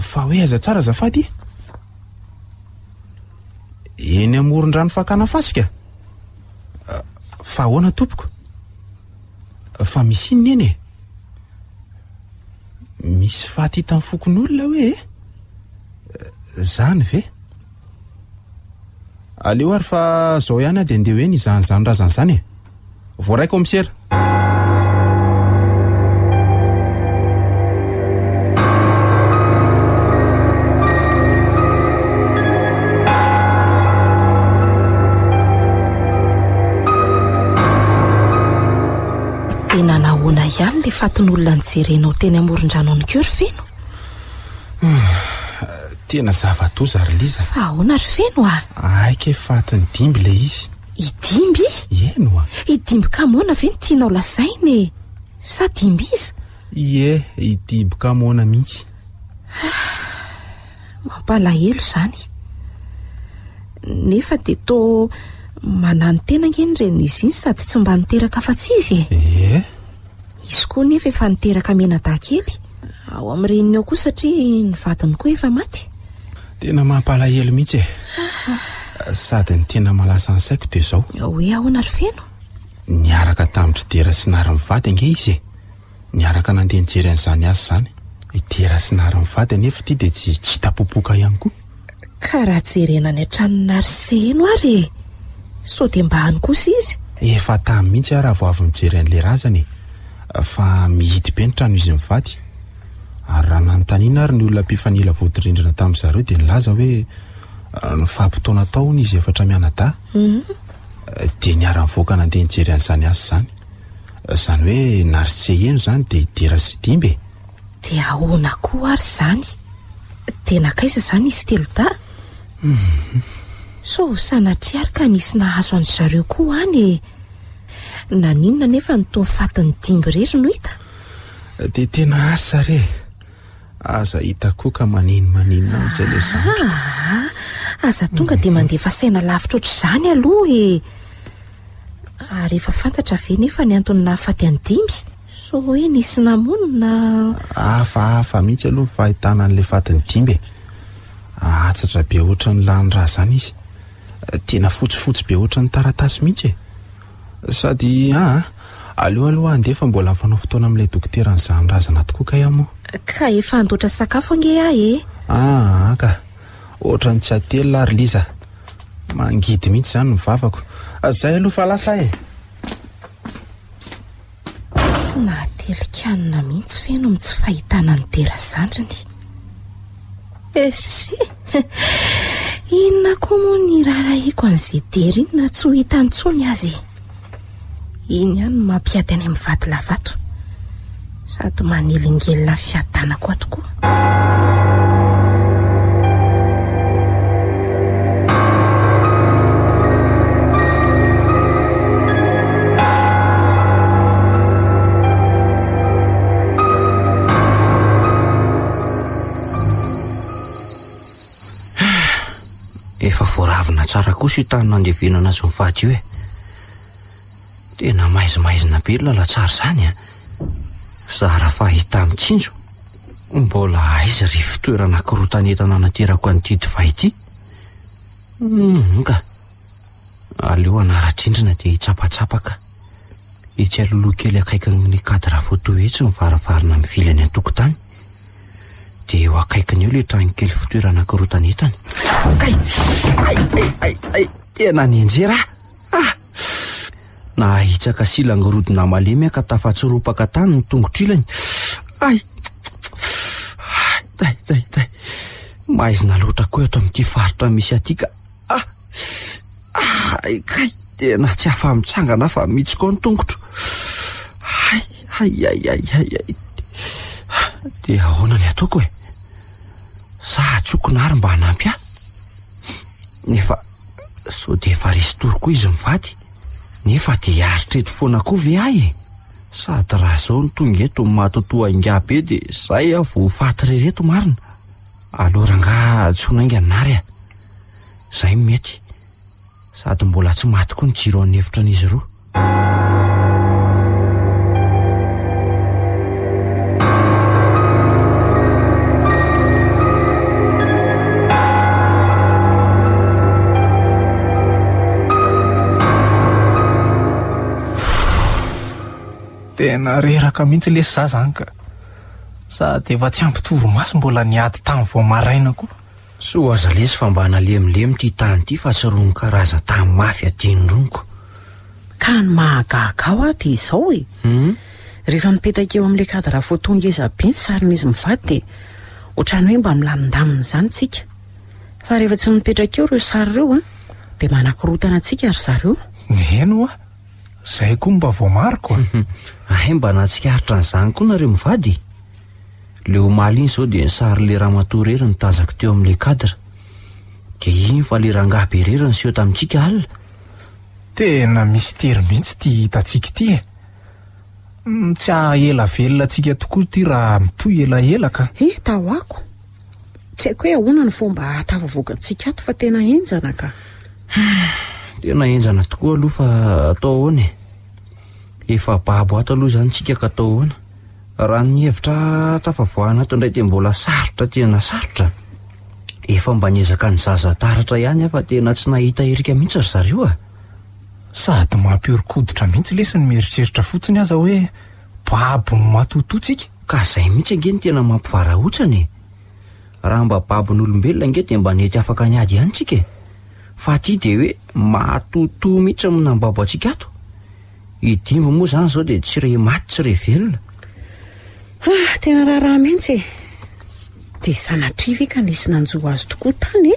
fa hoe aza tsara azafady eny am'oron-drano fakanafasika fa ahoana tompoko fa misinona eny e misy fat hita mn' fokon'olona hoe e zany ve aleo ary fa zao ihany a dia andeh hoe ny izanyizany raha zanyizany e voaraiko omsiera tena nahoana ihany lay faton' olona nyjerenao teny amorondranao ny cery fino ena zavatozaryliza fa ona ry feno a aikye fatiny dimby la izy idimby enoa idimby kamona ve ny tianao laainae sa dimby izy ye idimby kamona mihitsy mampalaeloanynefa de tô manano tena ngeny renaizy iny sady tsy mba niteraka fa tsy iy e eizoanefef ekeaey o am'eniny ao koa satriaainy kof tena mahampalahelo mihitsy e ah. Ah, sady ny tena mahalasa ny saiko de zao hoe ahoana ry feno niaraka tamitry dera si nary mivady angeh izy e niaraka nandeha nyjeren'izany azy zany idera e si naarymivady anefa ty de tsy tsy hitapopoka ihany koa ka raha jerena any atranon nary sehno ary sao de mba any kosa izy efa tamy' mihitsy ahraha e, vo avy nijeren' la razanye fa mihidy be ny trano izy mivady ary raha nanontaniana ary ny olona mpifanila votirindrina tamin'zareo de nilaza hoe ah, n faampitonataon izy fatra mianada mhm. eh, de niara-nivoka nandeha nyjery an'izany azy zany eh, zany hoe narseheno zany de hidea sy dimbde ahona koa ary zany de naaisa zany isy teoda mhm. s sanatriaryka nisna hazo an'zareo ko anyainona e. nefa notonyfatiny dimby rery nohitadeta eh, aza hitakoka manino maninonanzay le ah, zan aza tonga de mandefa saina lavitra oatra zany aloha e ah, rehefa fantatra ave nefa ny antonynafaty ny dimby so e nysy namonina fihitsyanyhdeohafbola fanao fotoana amn'ilay dokernyzanrazanatokoka m ka efa andotra sakafo ange ahy e ahaka ohatra ny tsy atelylaryliza mangidy mihitsy izany mivavako zay aloha fa lasay e tsy nahately kanona mihitsy feno mi tsy fahitana ny dera zandriny esy eh, inona koa moa ny raha raha iko an'izay der ino na tsy ho hitany tsony azy iny ihany no mampiady any ami'vato lavato sady manelingelinany fiatana ko a tokoa efa voaravina tsara kosy iotanyno andehvena ana azy nivady io e tena maaizimahaizina be loalatsary izany a ah. zaraha fahita mitsinjo mbola aizy ry fotoeranankirotanentana naterako nytidivahity nga aleo anaratrindrina dea hitsapatsapaka itsy aloloh kely akaikan ny kady raha voatoetsy nyvarivarina min'ny vilany an-tokontany de ho akaikina eo lay trano kely fotoeranankirotan entany ay ai ai ai ai ena ny anjeraahy na hhitsaka silangyrodina malemy a ka tafatsoropaka tany ny tongotro ilany ay ai daidaiday mahaizy na loatra koa eoata min'ity faritra misy aty ka ah aaikay ah, dena tsy hafa mitsangana a fa mihitsy koa ny tongotro ay ai ai a a ay de honany ataoko e sahatsokonahary mba anampy ahy nefa sao de efa risy tory koa izy mivaty nefa dia aritreto foanakovy ahy e sady raha izao no tongaeto nymatoto aingabe dia izay avoo hfaty rereto marina alorangaa tsy onainga nynary ah izahay mety sady mbola tsy maty koa ny jiro anyevitra n'izy roa tena reraka mihitsy lesy zah zany ka sady efa tsy ampitovy masy mbola niady tamin'ny vomaraina koa sy ho aza lesy fambana lemilemy ity tany ity fa tsy roa ny karaza tamy mafy adindronkoaaoehfi eoamn'la kayrahatogany saih a ea zahy koa mba voa marikoa ai mba nantsikaritra nyizany koa nareo mivady le homaly iny zao dea nsary le raha mato rery nytanzaka teo amin'ila kadre de iny fa lerangah bereri ny seho tamintsika alina tena misy tery mihitsy ti hitatsika ity e mm, tsy ahela velona antsika tokoa ity raha mitoy elaelaka etaho eh, ako tsy haiko hoe ahona ny fomba atavavoakantsika ato fa tenaenjanaka naaoaaooabtloha any ika tonaaha nhevitraaaoanaondraeola ortsy ahiaherika mihitsy adymampiorikoditra mihitsy lesy ny meritseritra fotiny aza hoe babo ny matoto tsika ka zay mihintsy ange ny tena mampivaraotsany rahamba babo ny olombelona nge de mbanety aakyadyy fa ty de hoe mahatotò mihitsa aminambabo antsika ato idimbo moa zany zao de tsy re maty tsy re velona ah tena raharaha mihitsy de sanatrivy ka nisy nanjoa azy tokoa tany e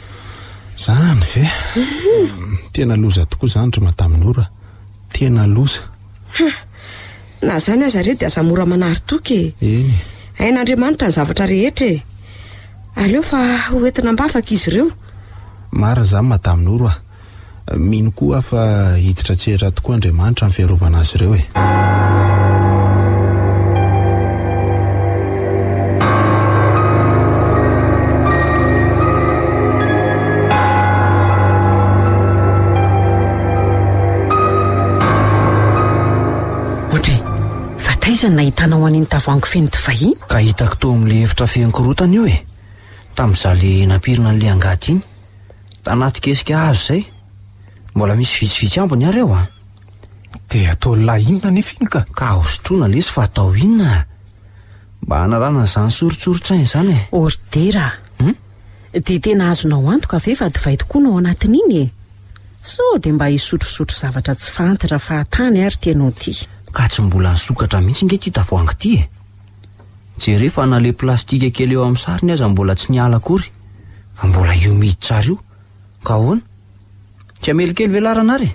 zany ve tena loza tokoa izany try mahatamin' oro ah tena loza na zany ahza re dia azamora manary toka e enye hain'andriamanitra ny zavatra rehetra e aleo fa ho entina am-bafaka izy ireo marin izany mahataminy oro aho mino ko ahfa hititra tsehitra tokoa andriamanitra mn'ny fiarovana azy ireo e zany nahitanaoan'iny tavango fenotiva iny ka hitako to amle evitra fenkorotany io e tazale napiina n'le ai akesika azo ayb isy vitsivitsmby ononzany sorotsorotsain zany rdedetenaazonao hmm? antok avefa divay tokoa nao anatin'inye s de mba hisotrosotro zavatra tsy ftahhaany ary tianao t ka tsy mbola nysokatra mihintsy ngety tavoangy ty e je rehefa nale plastika kely eo amin'nysariny aza mbola tsy niala kory fa mbola iomidy tsara io ka hoana tsy amelikely velarana ary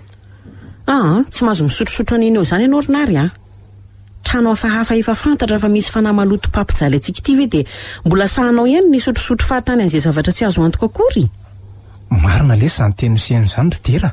ah, aa tsy mahazo misotrosotro an'iny eo izany ianaorinary atrano ah. fahafaefa fantatra fa misy fanahy malotopampijaly antsika ity ve de mbola sahanao ieny ny sotrosotrofahatany an'zay zavtra tsy azo antok aoynaes antenenn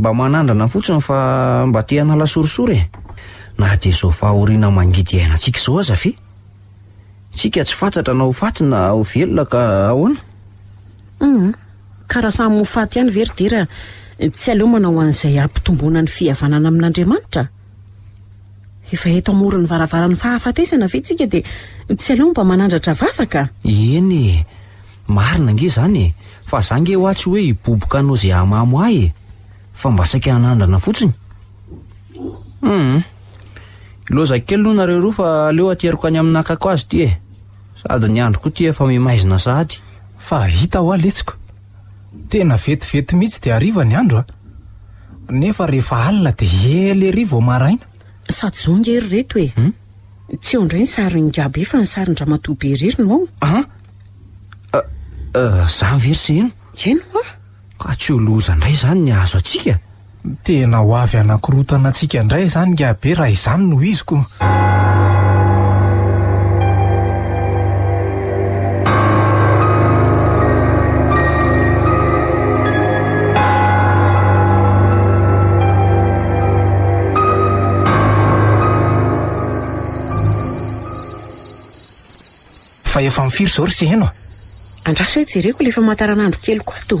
mba manandrana fotsiny fa mba te analasorisoro ena de zao fahahoiana mangidy aina ntsika zao aza ve tsika tsy fantatra na ho faty na ho velona ka mm, ahoanahaeey aeomanan'ayampnraanaeyeombaaenye marina nge zanye fa zah nge ho ahtsy hoe iboboka anao zay ahmamoah e. fa mba sai anandrana fotsiny um hmm. iloaza kely nona reo roa fa aleo ateriko any aminakako azy ity e sady ny andro koa tia efa mimaizina sady fa hita ho aletsiko tena vetivety mihitsy de ariva ny andro a nefa rehefa alina de elehry vao maraina sady zao ngeryreto e hmm? tsy o ndray ny sary ny gaby efa ny sarindra matobe irery no ao ah, ah, a za nyverseeno enooa ka tsy holoza indray zany ny azo antsika tena ho avy anankorotana antsika indray izany ngabe raha izany noho izykoa fa efa mifiry zao ry sy heno a andraso hoe tjereko ilefa mahataranandro kely koato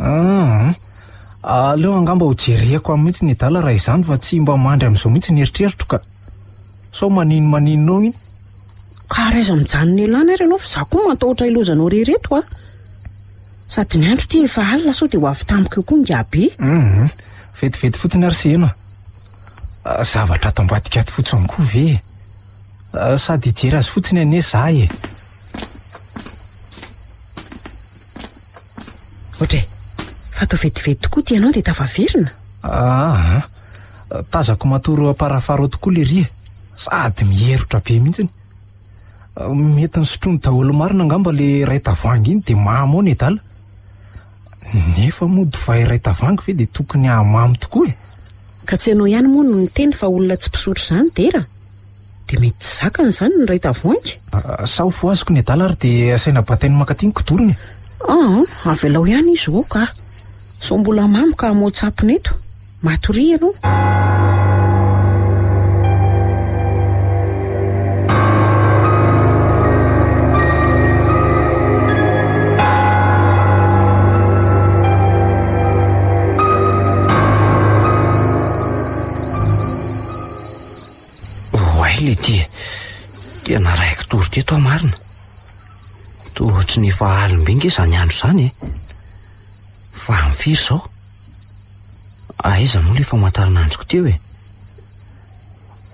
aleo ah, ah. ah, angamba ho jerehako amny mihitsy ny adala raha izany fa tsy mba mandry amin'izao mihintsy ni heritreritro ka sao maninomaninonao iny ka raiza mijanony alany ary ianao fa za koa matahotra ilozanao rehireto a sady ni andro ty efa alina sao de ho avy tamoko eokoa ngabem mhm. vetivety fotsiny ary se heno a zavatra atambadikaty fotsoan koa ve sady hijery azy fotsiny ane zah e ohatr e fataovetivety tokoa tianao de taaverina ah, ah. tazako matoro paraa tokoa le idyiea hitsyenysotronoolomarina angambalaayaoaninydao oa taang e deyam oayaoihymoano n e olona tsyiotranyoofoazko ny adaa ah, ary de aainabatainy mankatinykony sao mbola mamika moatsampona eto matori ianao o ay lay tia dia naraiky tory te tao marina tohtsy ny efa halombenke izany andro izany e eh. firy zao ah, aizano lay fa matarinandjiko te hoe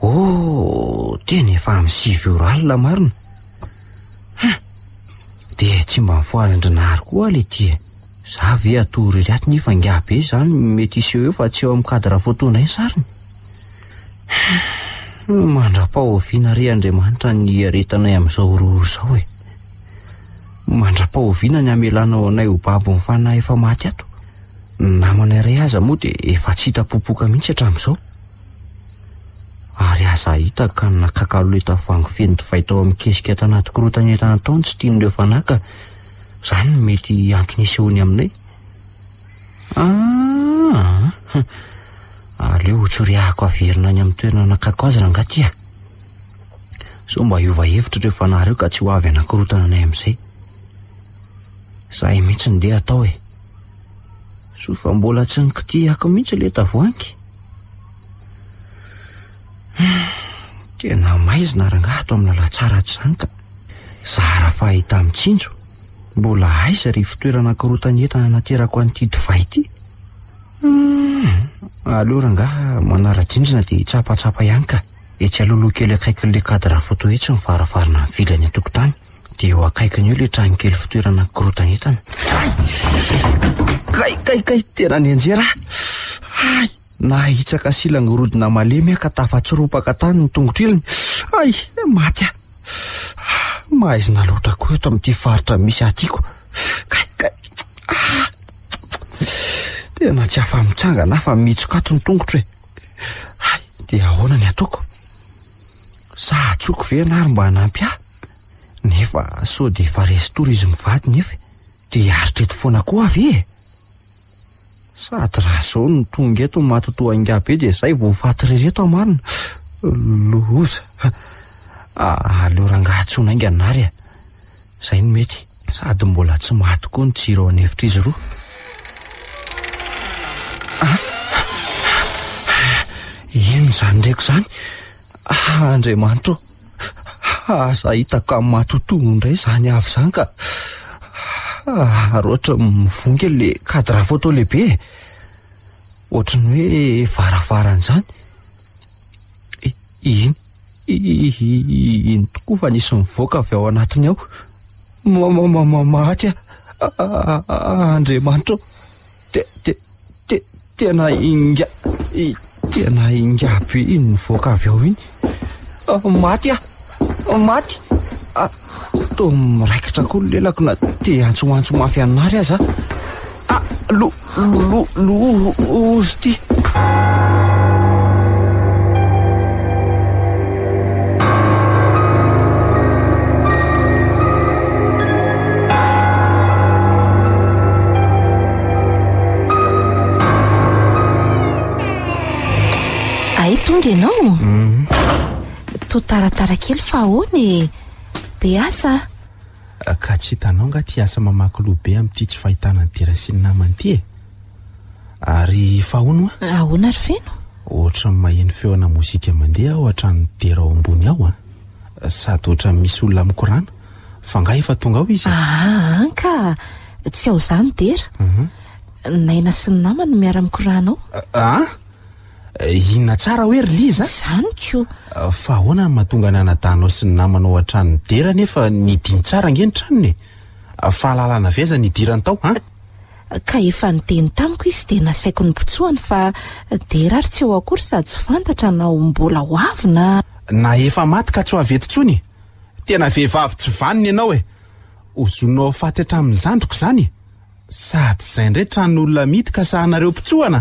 o oh, teny efa my sivy or alina marinadtsy ba nifoazndrnahary ko aliz atrryatnyfangahbe zan mety is eo eo fa tsy eo amkadyrahafoatoana iny sariny mandrapahoviana re adriamanitran atanay am'zao oroooenrapahoianany amlanao anaybabnyfana ematyat namanayray aza moa di efa tsy hitapopoka mihitsy hatram'izaoy azahita knakakaletaango fenty ahitao ami'kesika tanaty kirotanay tanataony tsy tianyreoanahk zany nmety antonisyhony aminayaaleo ah! htsoryahko verina ny am'ny toerana ahantyaaio ayayhay itsy nydeh ataoe sofa mbola tsynykoty hako mihitsy lay tavoangy dena maizina rangah hato amin'lala tsara ty zany ka zaraha fahhita mitsinjo mbola ay zary fitoerana korotany etana naterako anotidivai ty hmm, aleorangah manara-jinrina dia htsapatsapaihany ka etsy alohloh kely akaikyla kady raha fotoetsy nivaravarina nyvilany atokotany de hoakaikiny o le tranokely fotoeranagorodana itanaay kaikaikay tena ny anjerah ay na hitsaka silangyrodina malemy ah ka tafatsoropaka tany ny tongotro ilny ay maty a mahaizi na loatra ko eto ami'ity faritra misy atiako kaikay tena tsy afamitsangana fa mihitsokato ny tongotro e ay de ahona ny ataoko saha tsoko ve anary mba hanampy ah nefa so de fa resy toro izy mivady ny efae de hiaritraeto foana koha avy i e sady raha zao no tonga eto n maty to aingabe di zay vo afaty rehireto hamarina lohoza ah, leorangahntsonainganary a zay no mety sady mbola tsy maty koa no jira aoanevitra izy roa a ah, enon ah, izany ndraiko izanya andriamanitra aza hitak a matotoo indray zany avy zany ka ar ah, ohatra mivongany la kad ra foto lehibe e ohatrany hoe varavaran' izany iny i iny tokoa fa nisy mivoaka avy ao anatiny ao mmmamamaty a andriamanitra de de te tena inga tena inga be iny mivoaka avy ao iny ah, matya maty ato ah, miraikitra koa no lelako na te antsoantso mahafy anary aza ah ah lo lo loozy ty hai tonga ianao hmm? tarataaeae ka tsy hitanao nga ti asa mamaky lohabe amity tsy fahitanany dera sy ny namany ity e ary fahony oaahona ary eoohatra mahino feoana mozika mandeha ao atranoy dera o ambony ao a sady oatra misy olona mikorana fa ngah efa tonga ao izyanktsy e? ah, azany denaina mhm. sy ny namany miara mikorana Eh, inona tsara hoery lizaa zanyko eh, fa hoana ny mahatonga ny anadanao sy ny namanao a-tranony dera nefa ni diny tsara angeny tranoneahalalana eh, avaiza nydirany tao a enteny taiko izy deaaio nythnyfadea ary tsy eoaory sadytsy fntataomboahnayka y aeehivav ty nyaoonnao e. afaty tra amin'ny zandroko zansadyza ndray tanon'ona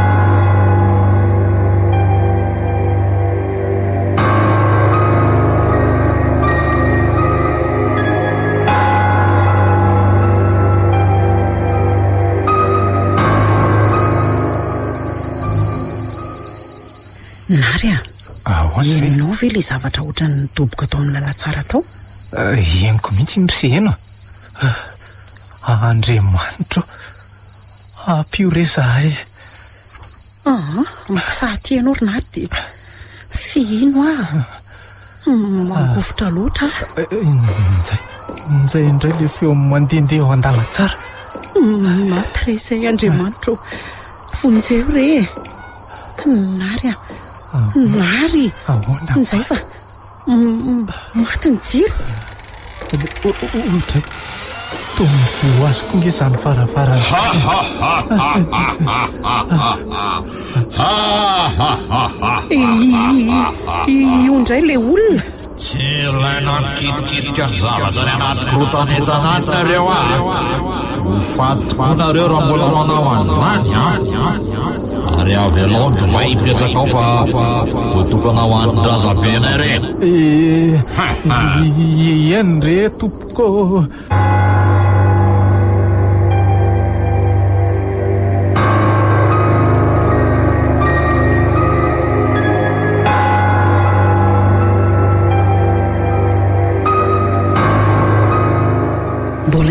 fe lay zavatra ohatran'nydoboka atao amin alatsara tao eh, eniko mihitsy miseheno eh, andriamanitro ampiorezahay aha masaha tianao rinady fiino ah hmm, mangovotra loatra ah eh, jay nizay ndray lay feo amin'ny mandehandeha o andala tsara hmm, maty rey zay andriamanitro vonjeo re nary hmm, ah nary nizay fa matiny jiryda tonyvo azyko nga zany farafara io ndray lay olona tsy lainamikitikitika zavatsy ny anaty krotanetananynareo a hofadyfonareo raha mbola hoanaaho any zany a ary avy alao de maitonetrakao fa votokonaho anidrazabe nare een re tompoko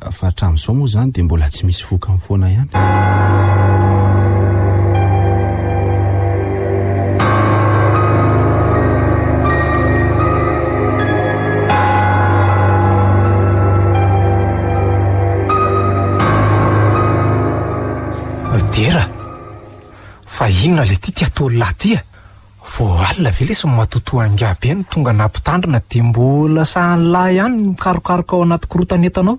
fa hatrami'isao moa zany de mbola tsy misy voka min'nfoana ihany dera fa inona lay aty tiataolo e? lahy ti a voa alina ve laesy mahatotoa angiaby eny tonga nampitandrina de mbola sanylahy ihany mikarokaroka ao anaty korotan etanao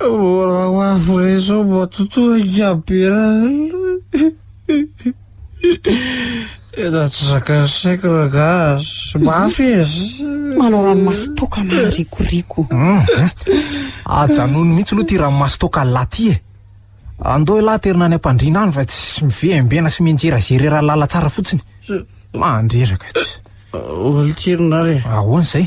ora hoafo re zao mba totohakyabera latsy zakasaikraga smafy e manaorahmastoka manrikorikoum mm. ajanonony ah, ihntsy aloha ty raha nmastoka nlaty e andeh hie lahy terina any ampandrinany fa ts sy mive mbena sy minjera zererahan lala tsara fotsiny mandreraka e, tsy oloterinare ahoany zay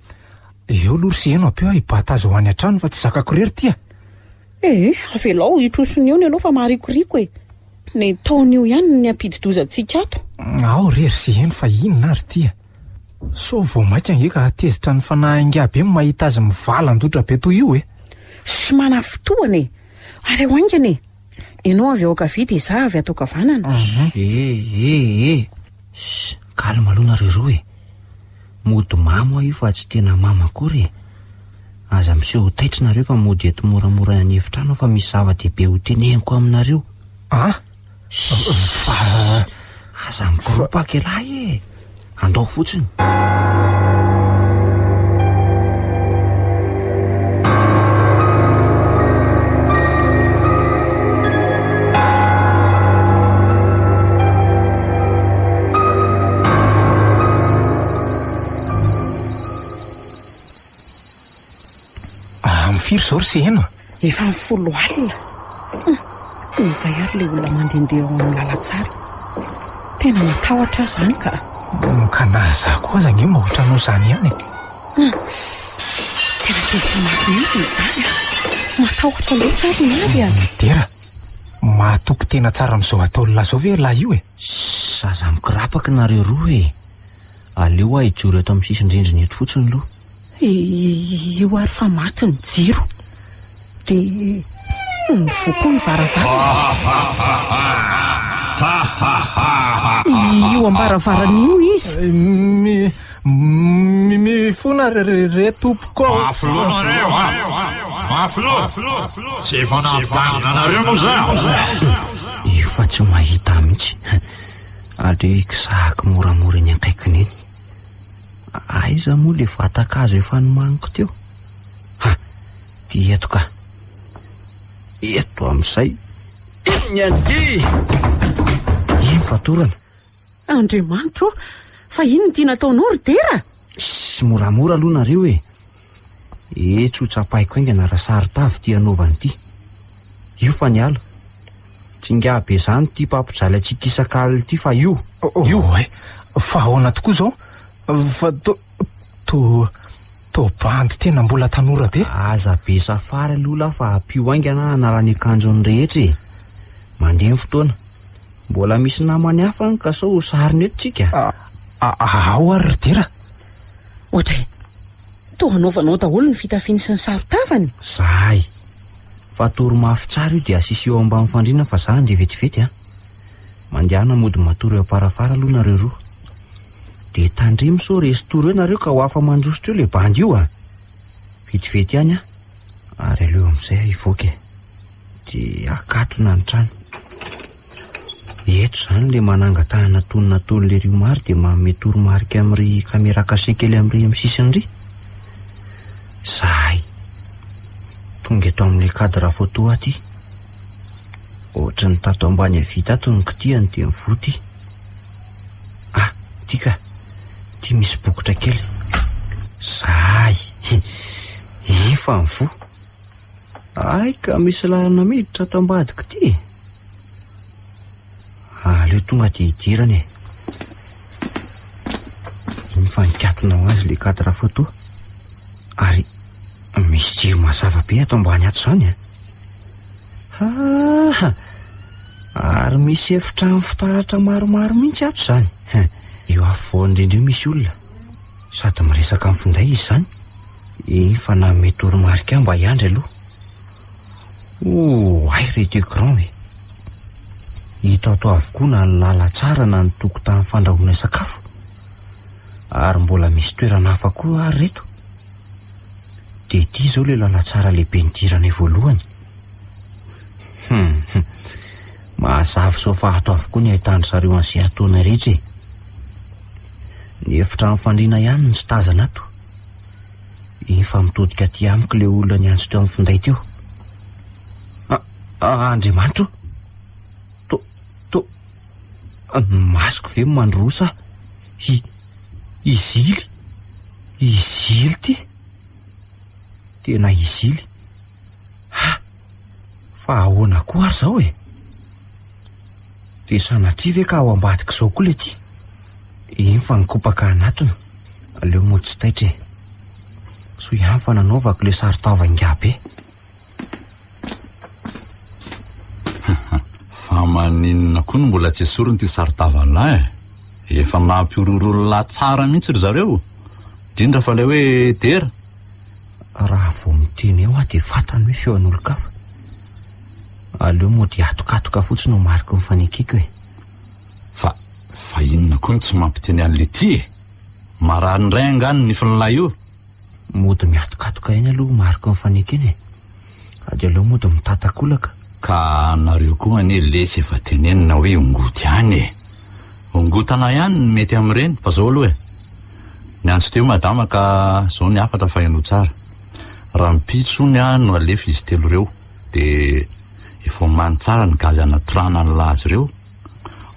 eo lory se heno apeo ah ibatazy hoany antrano fa tsy zakako rery tia ee eh, avlao itrosony eono ianao fa maharikoriko e ny taon'io ihany ny ampidy dozatsikato ao rery se heo fa inona ry tia so vao maia ange ka atezitra ny fanahingab o e, mahita azy mivalandotra be to io esy maa fotoaneary o ainneanao av okaiza avy atoae eheh eh. mody mamoa io fa tsy tena mama akory e aza miseho ho taitra nareo fa mody e tomoramoraa any hevitranao fa misy zava-deibe ho teneniko aminareo ahfa aza mi goropaka ilahy e andao fotsiny orsheno efa mi folo alina hm. nzay ary lay olona mandehandeh o anylala tsara tena matahotra zany ka nokanahazah koa zany io mahohatra nao zany ihanytenamazanymatatra hm. nr tsar narymidera mahatoky tena tsara miizao ataolona zao ve lah io e sazamikirapaka nareo roa oe aleo ah hijory ato amin'nysisiindrindrinyhetry fotsiny aloha io ary fa maty ny ir dia vo koa mm, mivaravaraio ambravaran'o izy mifona rre tompo ko io fa tsy mahita mitsy ale kizahaky moramora ny ankaikina iny ah, aiza moa lay vataka azo efa nomaniko teo ha di eto ka eto amin'izay iny an'ity iny fatorana andriamanitro a fa ino no iti nataonao rydera sy moramora alohanareo oe e tsy ho tsapahiko inga nara saritavy ty anaovanyity io fa niala tsy ngabezany ty mpampijaly antsika isankal ity fa ioio oh, oh, oh, e eh. fa oana tokoa izao fatoto tobandy tena mbola tanora be aza be safary lola afa ampio ainga ana hy narany akanjo an'rehetra e mandeha ny fotoana mbola misy namany hafa ny ka sao ho sari ny etotsika aao ah, ah, ah, ary rydera ohatra to anaovanao daholo ny fitafiny sy ny sarotavany zahay fa torymafy tsara io dia asis eo ambain'nyfandriana fa za andeha vetivety ah mandeha namody matoro e aparafara alohanareo roa de tandremy so resytoreo nareo ka ho afa mandositra eo lay bandy io a vitivety any a ary aleo amin'izay yvaka e. de aktona nytranoeto zany la managatahnatonynatlo le romary de mametorika mkey am mhaamlhtanynytnyin dithik tya misy bokotra kely zahay efa ny voa aika misy larina miditra ato am-badiko ty aleo ah, tonga dia hidirany e inyfaninkatonao azy lay kadyraha fotoa ary misy jiro mazavabe ato mbany hato izany a e. aha ah. ary misy efitra min'ny fitaratra maromaro mihitsy ato izany eo af vaony ndreindrey misy olona sady miresaka mfinday izy zany efa nametormarika mba iandry aloha ay retgran e e. hoeit ato avkoa nalalatsaa na notai'nyrahnakymbla misytoeanaha y eo de t zao lay lalatsara lehibe nydiranavoalohanyoaka d neefitra n'nfandriana ihany ny sotazana to iny fa mitodika ty amiko ley olon anyantso teo amin'ny finday teo aandriamanitra to to nmasoko ve nmandrosa hi iz ily izily ity tena izy ily ah fa ahoana koa ary zao e dea sanatri ve ka aho ambadika izao koa lay ty iny fa nikopaka anatona aleo mody tsy taitra eh so ihany fa nanaovako ilay sarotavangaby e fa maninona koa ny mbola tsysoriny ity saritavanahy e efa nampiororololahy tsara mihitsy ry zareo dindra fa ilay hoe dera raha vo miteny o aho dia fatany hoe feoan'olo-kafa aleo mody atokatoka fotsiny ho mariko nyfanekiko e fahinona koa ny tsy mampiteny any le ty e mararindray angany nyfinylay omiatktka yaloa ka nareo koa any lesy evatenenina hoe ongoty any e ongotana ihany mety am'ireny a zao aloa tsakao nhhsony a no alefy izy teo reo dany tsaranaznaan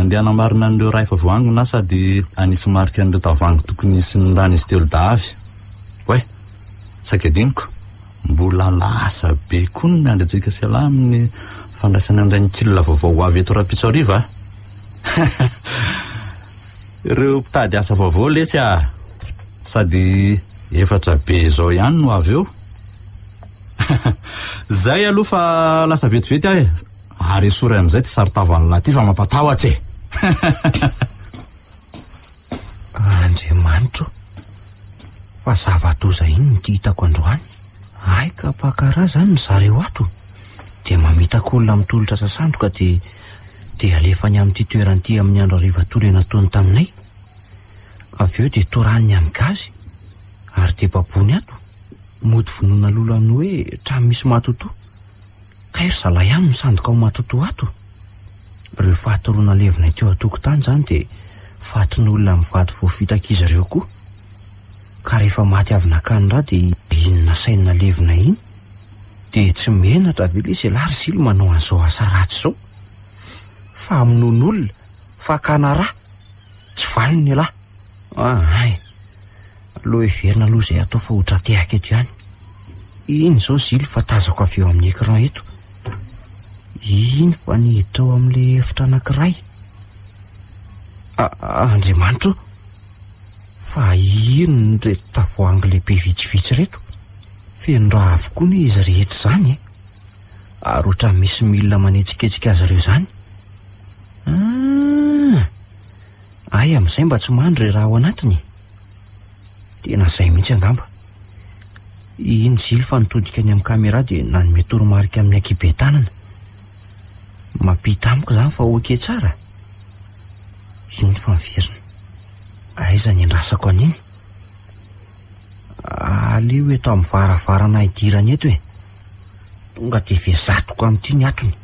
andehana marina an'reo raha favoangona sady anisy marik an'reo tavagy tokonysyranyiytedik mbola lasa be koa ny miandratsika sy alay amin'ny fandrasandraynykil aovaoyhaomdydaoihnyovy eo zay aloa fa lasa vetivety a e. ary soray am'izay ty saritavanyla ty fa mampataoatrae andriamanitro fa zava toiza iny noti hitako androany haika mpahakaraha izany ny zareo ato dia mamitak' olona mitolotra sasandoka di dia alefany amin'nyity toeran' ity amin'ny andro ariva tolo anataony taminay avy eo dia toraniny ainigazy ary de babony ato mody vonona lolo aminy hoe tramyn misy matoto ka iry zalay amy nysandoka ho matoto ato reo fatoroana levina iteo atoko tany zany dia fatinyolona mivady voafitaka izy reo koa ehefaty avynakany ra d ibinina sainina levina iny d tsy menatra vlslary il manao anzaoaaatsyaonooona tsy nahya alohaheverina aloha zay atao fa otra tehaka eto hany iny zao ily fa tazako avy eo amin'ny ecran eto iny fa nihiditrao amin'ilay efitra anankiray aandriamanitro fa ino nre tavoanglehibe vitsivitsy reto fenodra avokoa no izy rehetra izany eh? ary ohatra nn misy milina manetsiketsika azy reo zany ah! ay amin'izay mba tsy mandro re raha ao anatinyhits ny am'yaaoi in'ny aie mampita amiko izany fa oke tsara io ny fanoverina aiza ny nlasako an'iny ale o eto amin'ny varavarana idirany eto he tonga de vezatoko amin'ity ny atony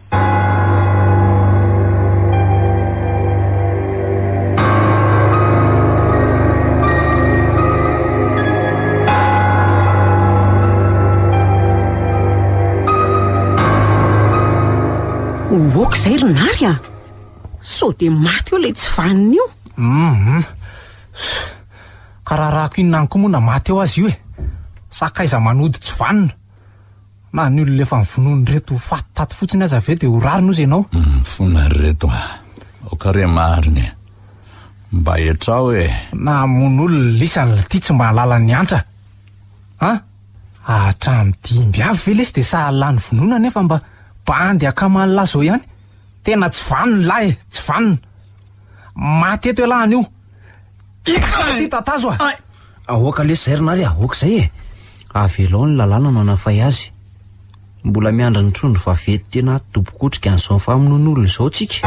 oka izay ronary a so de maty eo la tsy vanona iouums mhm. karaha raha ko inona ny koa moana maty eo azy io e sakaiza manody tsy vanona na ny olo neefa mivonoany reto hfaty taty fotsiny azy ave de horarona ozy anaomfona mm, reto ah. a okare mahriny e. mba etrao e na moan' olon lian'a ti tsy ma alaanateen ah? ba nde ankamanylahyzao ihany tena tsy vanona lahy e tsy vanona matyeto elahiana io ity tatazo ah aoaka lesy zarina ry aoaka izay e, e. avelaony lalàna no ana fay azy mbola miandry ny trondro va vety tena dobokotrika an'izao fa amin'o n'olona izao ntsika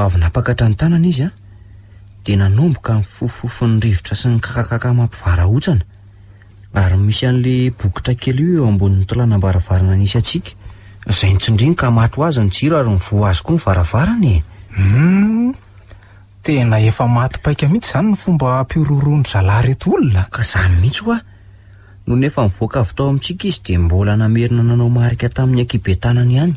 avy napakatra ny tanana izy a de nanomboka nifofofony revitra sy ny kakaka mampivaratsna ary misy an'la bokotra kely io eo ambonnny tolanambaravarana niy ntsindriny ka ay ny iro arynv zyko ny araaanyeayaia e. hmm. mihitsy zany n fomba mpiroroa ny zalahyret olona k zanyihitsyhonoho efivoaka avy tao amintsika izy de mbola namerina nanao marika tamin'ny aibe tnan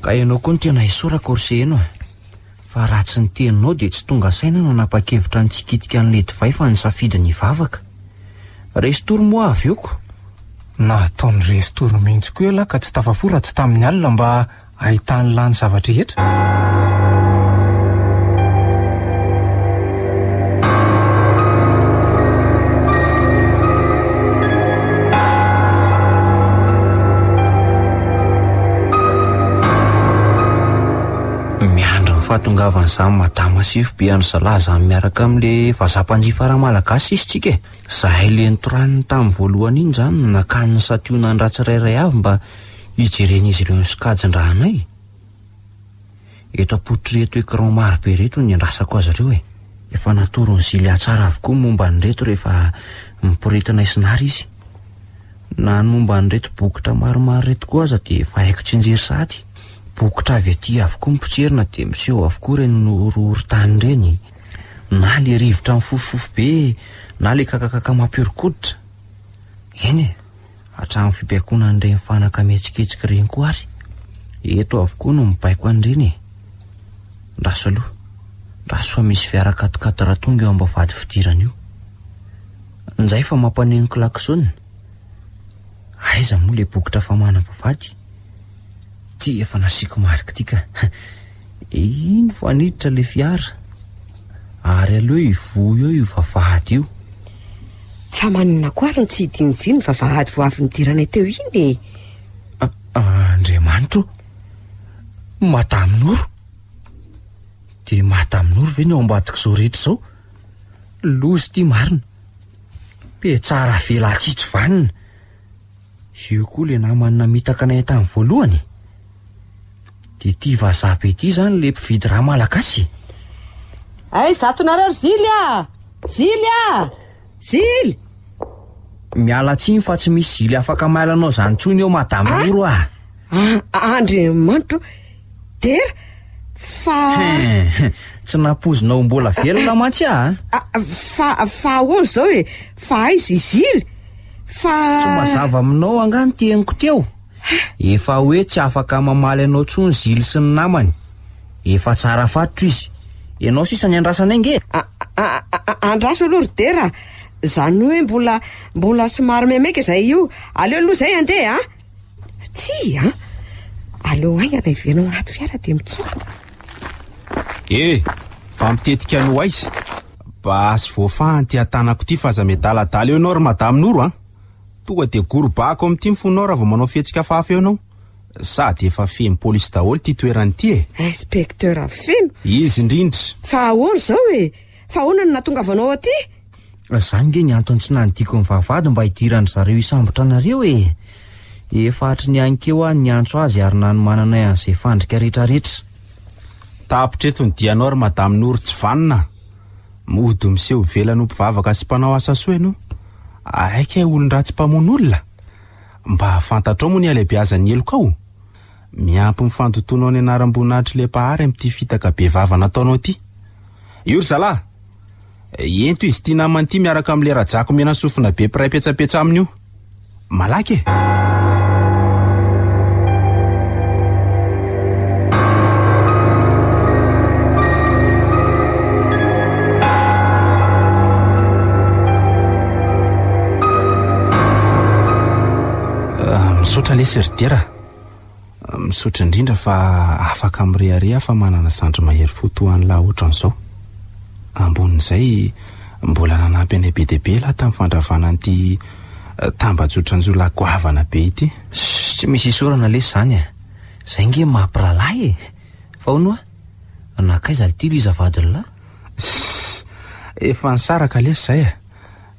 ka ianao koa no tena hisora korseheno a e. fa ra tsy niteninao dia tsy tonga sainana napa-kevitra ny tsikitika nyledivay fa ny safidy ny ivavaka res tory moa avy eoko nahataony restormihitsy koa e lahy ka tsy tafafo ra tsy tamin'ny alina mba hahitany lany zavatra hetra fatongavan'izay mada masefobeandry zalazany miaraka am'le azampanjifaraha malagasy izy tsika e ylentoranny tamin'ny voalohany iny zany aanysationa nratsiraiay aytsaaeoa retobkta maroaro retoko aza de fahaiko tsynjery say bokotra avy atyavkoa mipotserina demiseho avokoa renyororta l ta fofofofo be na la kakakaka mampirkoditafipiakonanyreny e, faakametsiketsikareny k ry tavkoa no mibaiko anyreny e. rasoaloa asf misy iarakatkatratonga ambvadyenybkra ty efa nasiako marika ti ka iny faniditra la fiara ary aleh ivo oo io vavahady io fa manina ko ary ny tsy hidinyjiny ny vavahady voavy midirana teo inye andriamanitro matamin'oro de mahatamin'oro ve ny eo ambadika izao rehetra zao lozy ti marina velatsitso vanina io koa la na manina mitaka nay n-tamin'yvoalohany de ti va zahby ety zany le mpividy raha malagasy ay zatonarery jily ah jily ah jily mialatsiiny fa tsy misy jily afaka mailanao zany tsony eo madamin'oro ah, ah. ah, ah andriamanitra o dera fa tsy napozinao mbola velo ta matsy afa fa oazy zao e fa aizy jily fatsy mahazava aminao angano teeniko teo efa hoe tsy afaka mamaly anao tso ny jily sy ny namany efa tsara fatotro izy ianao sisany andrasanayngeh- andraso aloha rydera zanyo hoe mbola mbola somarymemaika zay io aleo aloha zay andeha a tsy a aleo aingy anaivianao anaty iara de mitso eh fa mitetika anyo aizy ba aso voafahany ty atanako ty fahaza me daladala eo anao ry madamin'oroa tonga de gorbako am'ity mifoninao rah vao manao fihetsika faafeoanaodyfemip solo t oeanyiy e. inspecteur fino izy indrindry fa aory zao e fa hoanano natonga avanao aty zany nge ny antony tsi nany diako nyvaavady mba hidiran' zareo isambotra anareo e efahatry ny anykeo a ny antso azy arynanomananay an'zay fandrika rehetrarehetraapitreny inao ayaai ortyasehenao aaika e olon-dratsy mpamon' olona mba hafantatrao moa ny alebeaza ny helo ka ao miampy nyfandotòanao ny anaram-bonyahitra le mpahary amin'ity fitaka be vavana ataonao ity io ry zalahy ento izy itya naman'ity miaraka amin'iley rahajako mianasofina be mpiray petsapetsa amin'io malaka e otlesyrdemisaotra ah, indrindra fa afaka mreharehafa manana sandro mahery fo toanylah roambonn'zay mbola nanampy any be deabe lah tamin'nyfandravana an'ity ah, tambasotranjolagoavana be itytsy misy isorana lesy zanya zay nge mampiralah e fao anoa nakaiza lty izavadnlahyefn saaklesy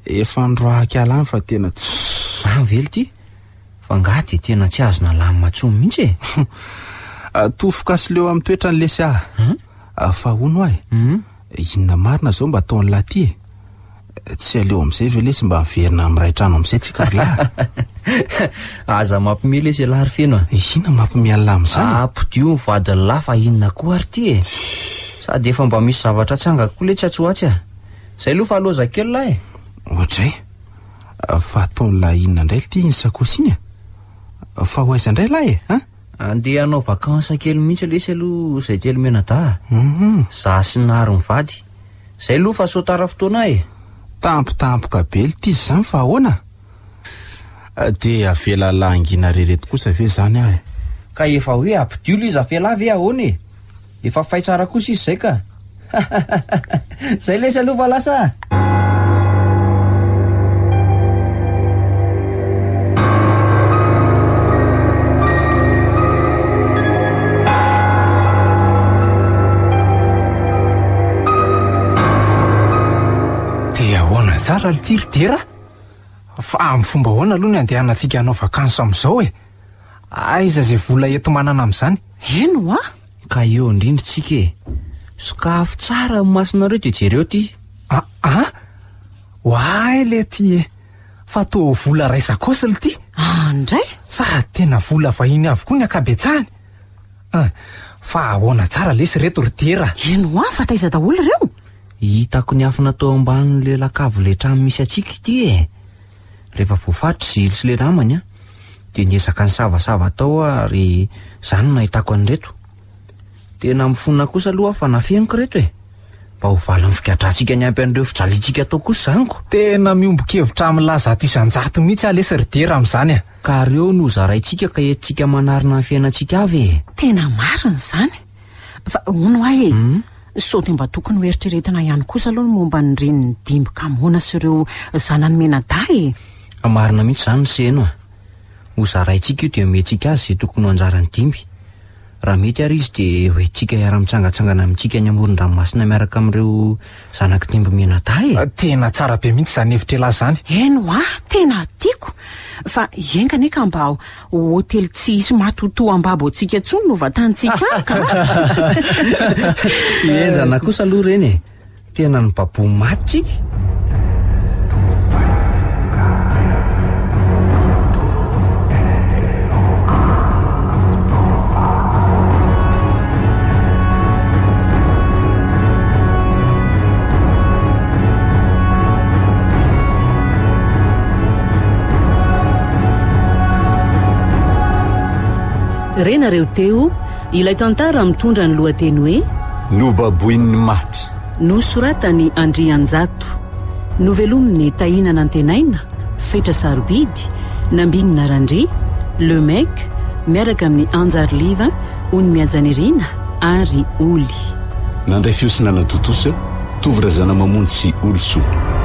zayefnroahakyalany fa tena tsae fa nga de tena tsy azona lamimatsoy mihitsy e ah, tofoka hmm? ah, hmm? e? eh, sy leo ami'ny toetra ny lesy hniaombaohsy aleo amzay ve lesy mba iverina amray trano am'zay h aza mampiomi lesy lahary fenoa inona mampiomialam zanypdio mivadinyla fa inona ko ary ty e sady efa mba misy zavatra tsy angakoa le tsyatsasyaayofokely lah fa ho aiza indray lahy e a andeha anao vakao ansakely mihintsy lesy aloha zay telo menadaaum mhm. za sy nary nyvady zay aloh fa asaotara fotoana e tampotampoka bely ity izy zany fa ahoana eh, de afelala angina rehireto kosa ve zany ary e? ka efa hoe ampidilo izy afela ava e ahoana e efa fahitsara kosa izy zay ka zay lesy aloh aa trerafa am'fomba ah, hoana aloha no andehanantsika anao vakanso am'izao e aiza ah, zay vola eto manana am'izany eno a ah? ka eo indrindritsika e sikafo tsara masinareo de jereo ty aa hoa ile aty e fa to vola raisakosy ly ity andray a tena vola vahiny avokoa ny akabetahany ahoana tara lesy reto rera eno a fataizadaholo reo hitako ny afinatao ambaninyle lakavo le tram misy atsika ty ehi aival'ny fikadrahntsika ny e. ampy n'reo fijalitsikatao kos zanyko tena miombokevitra m'lazato isanjato mihitsy alesa rdera am'zany a kreo no zaraintsika ka etitsika manarina fiainatsika avye tena marin' zany fa ono ay e hmm? saode mba tokony hoeritreretina ihany kosa aloha momba ny renyny dimby ka mhoana sy ireo zana anomenada e marina mihitsy izany ny seno a ho zaraintsika io di omehantsika azy zay tokony ho anjarany dimby raha mety ary izy de hoetsika ara-mitsangatsangana amintsika ny amorondranomasina miaraka amn'ireo zanaky dembo mianata e ah, tena tsara be mihitsy zany hevitre laa zany aino ah tena tiako fa aingan eka mba o hotely tsy isy matooto ambabo ntsika ntsony no vatantsika k enjana kosa aloha reny e tena ny babo matytsika renareo teo ilay tantara mitondra ny lohateny hoe nobaboin'ny maty nosoratany andri anjato novelominy tahina na antenaina fetra sarobidy nambinina randria lemek miaraka amin'ny anjaryliva ony miajaneriana ary oly nandray fihosinana totosa e, tovyrazana mamony sy oloso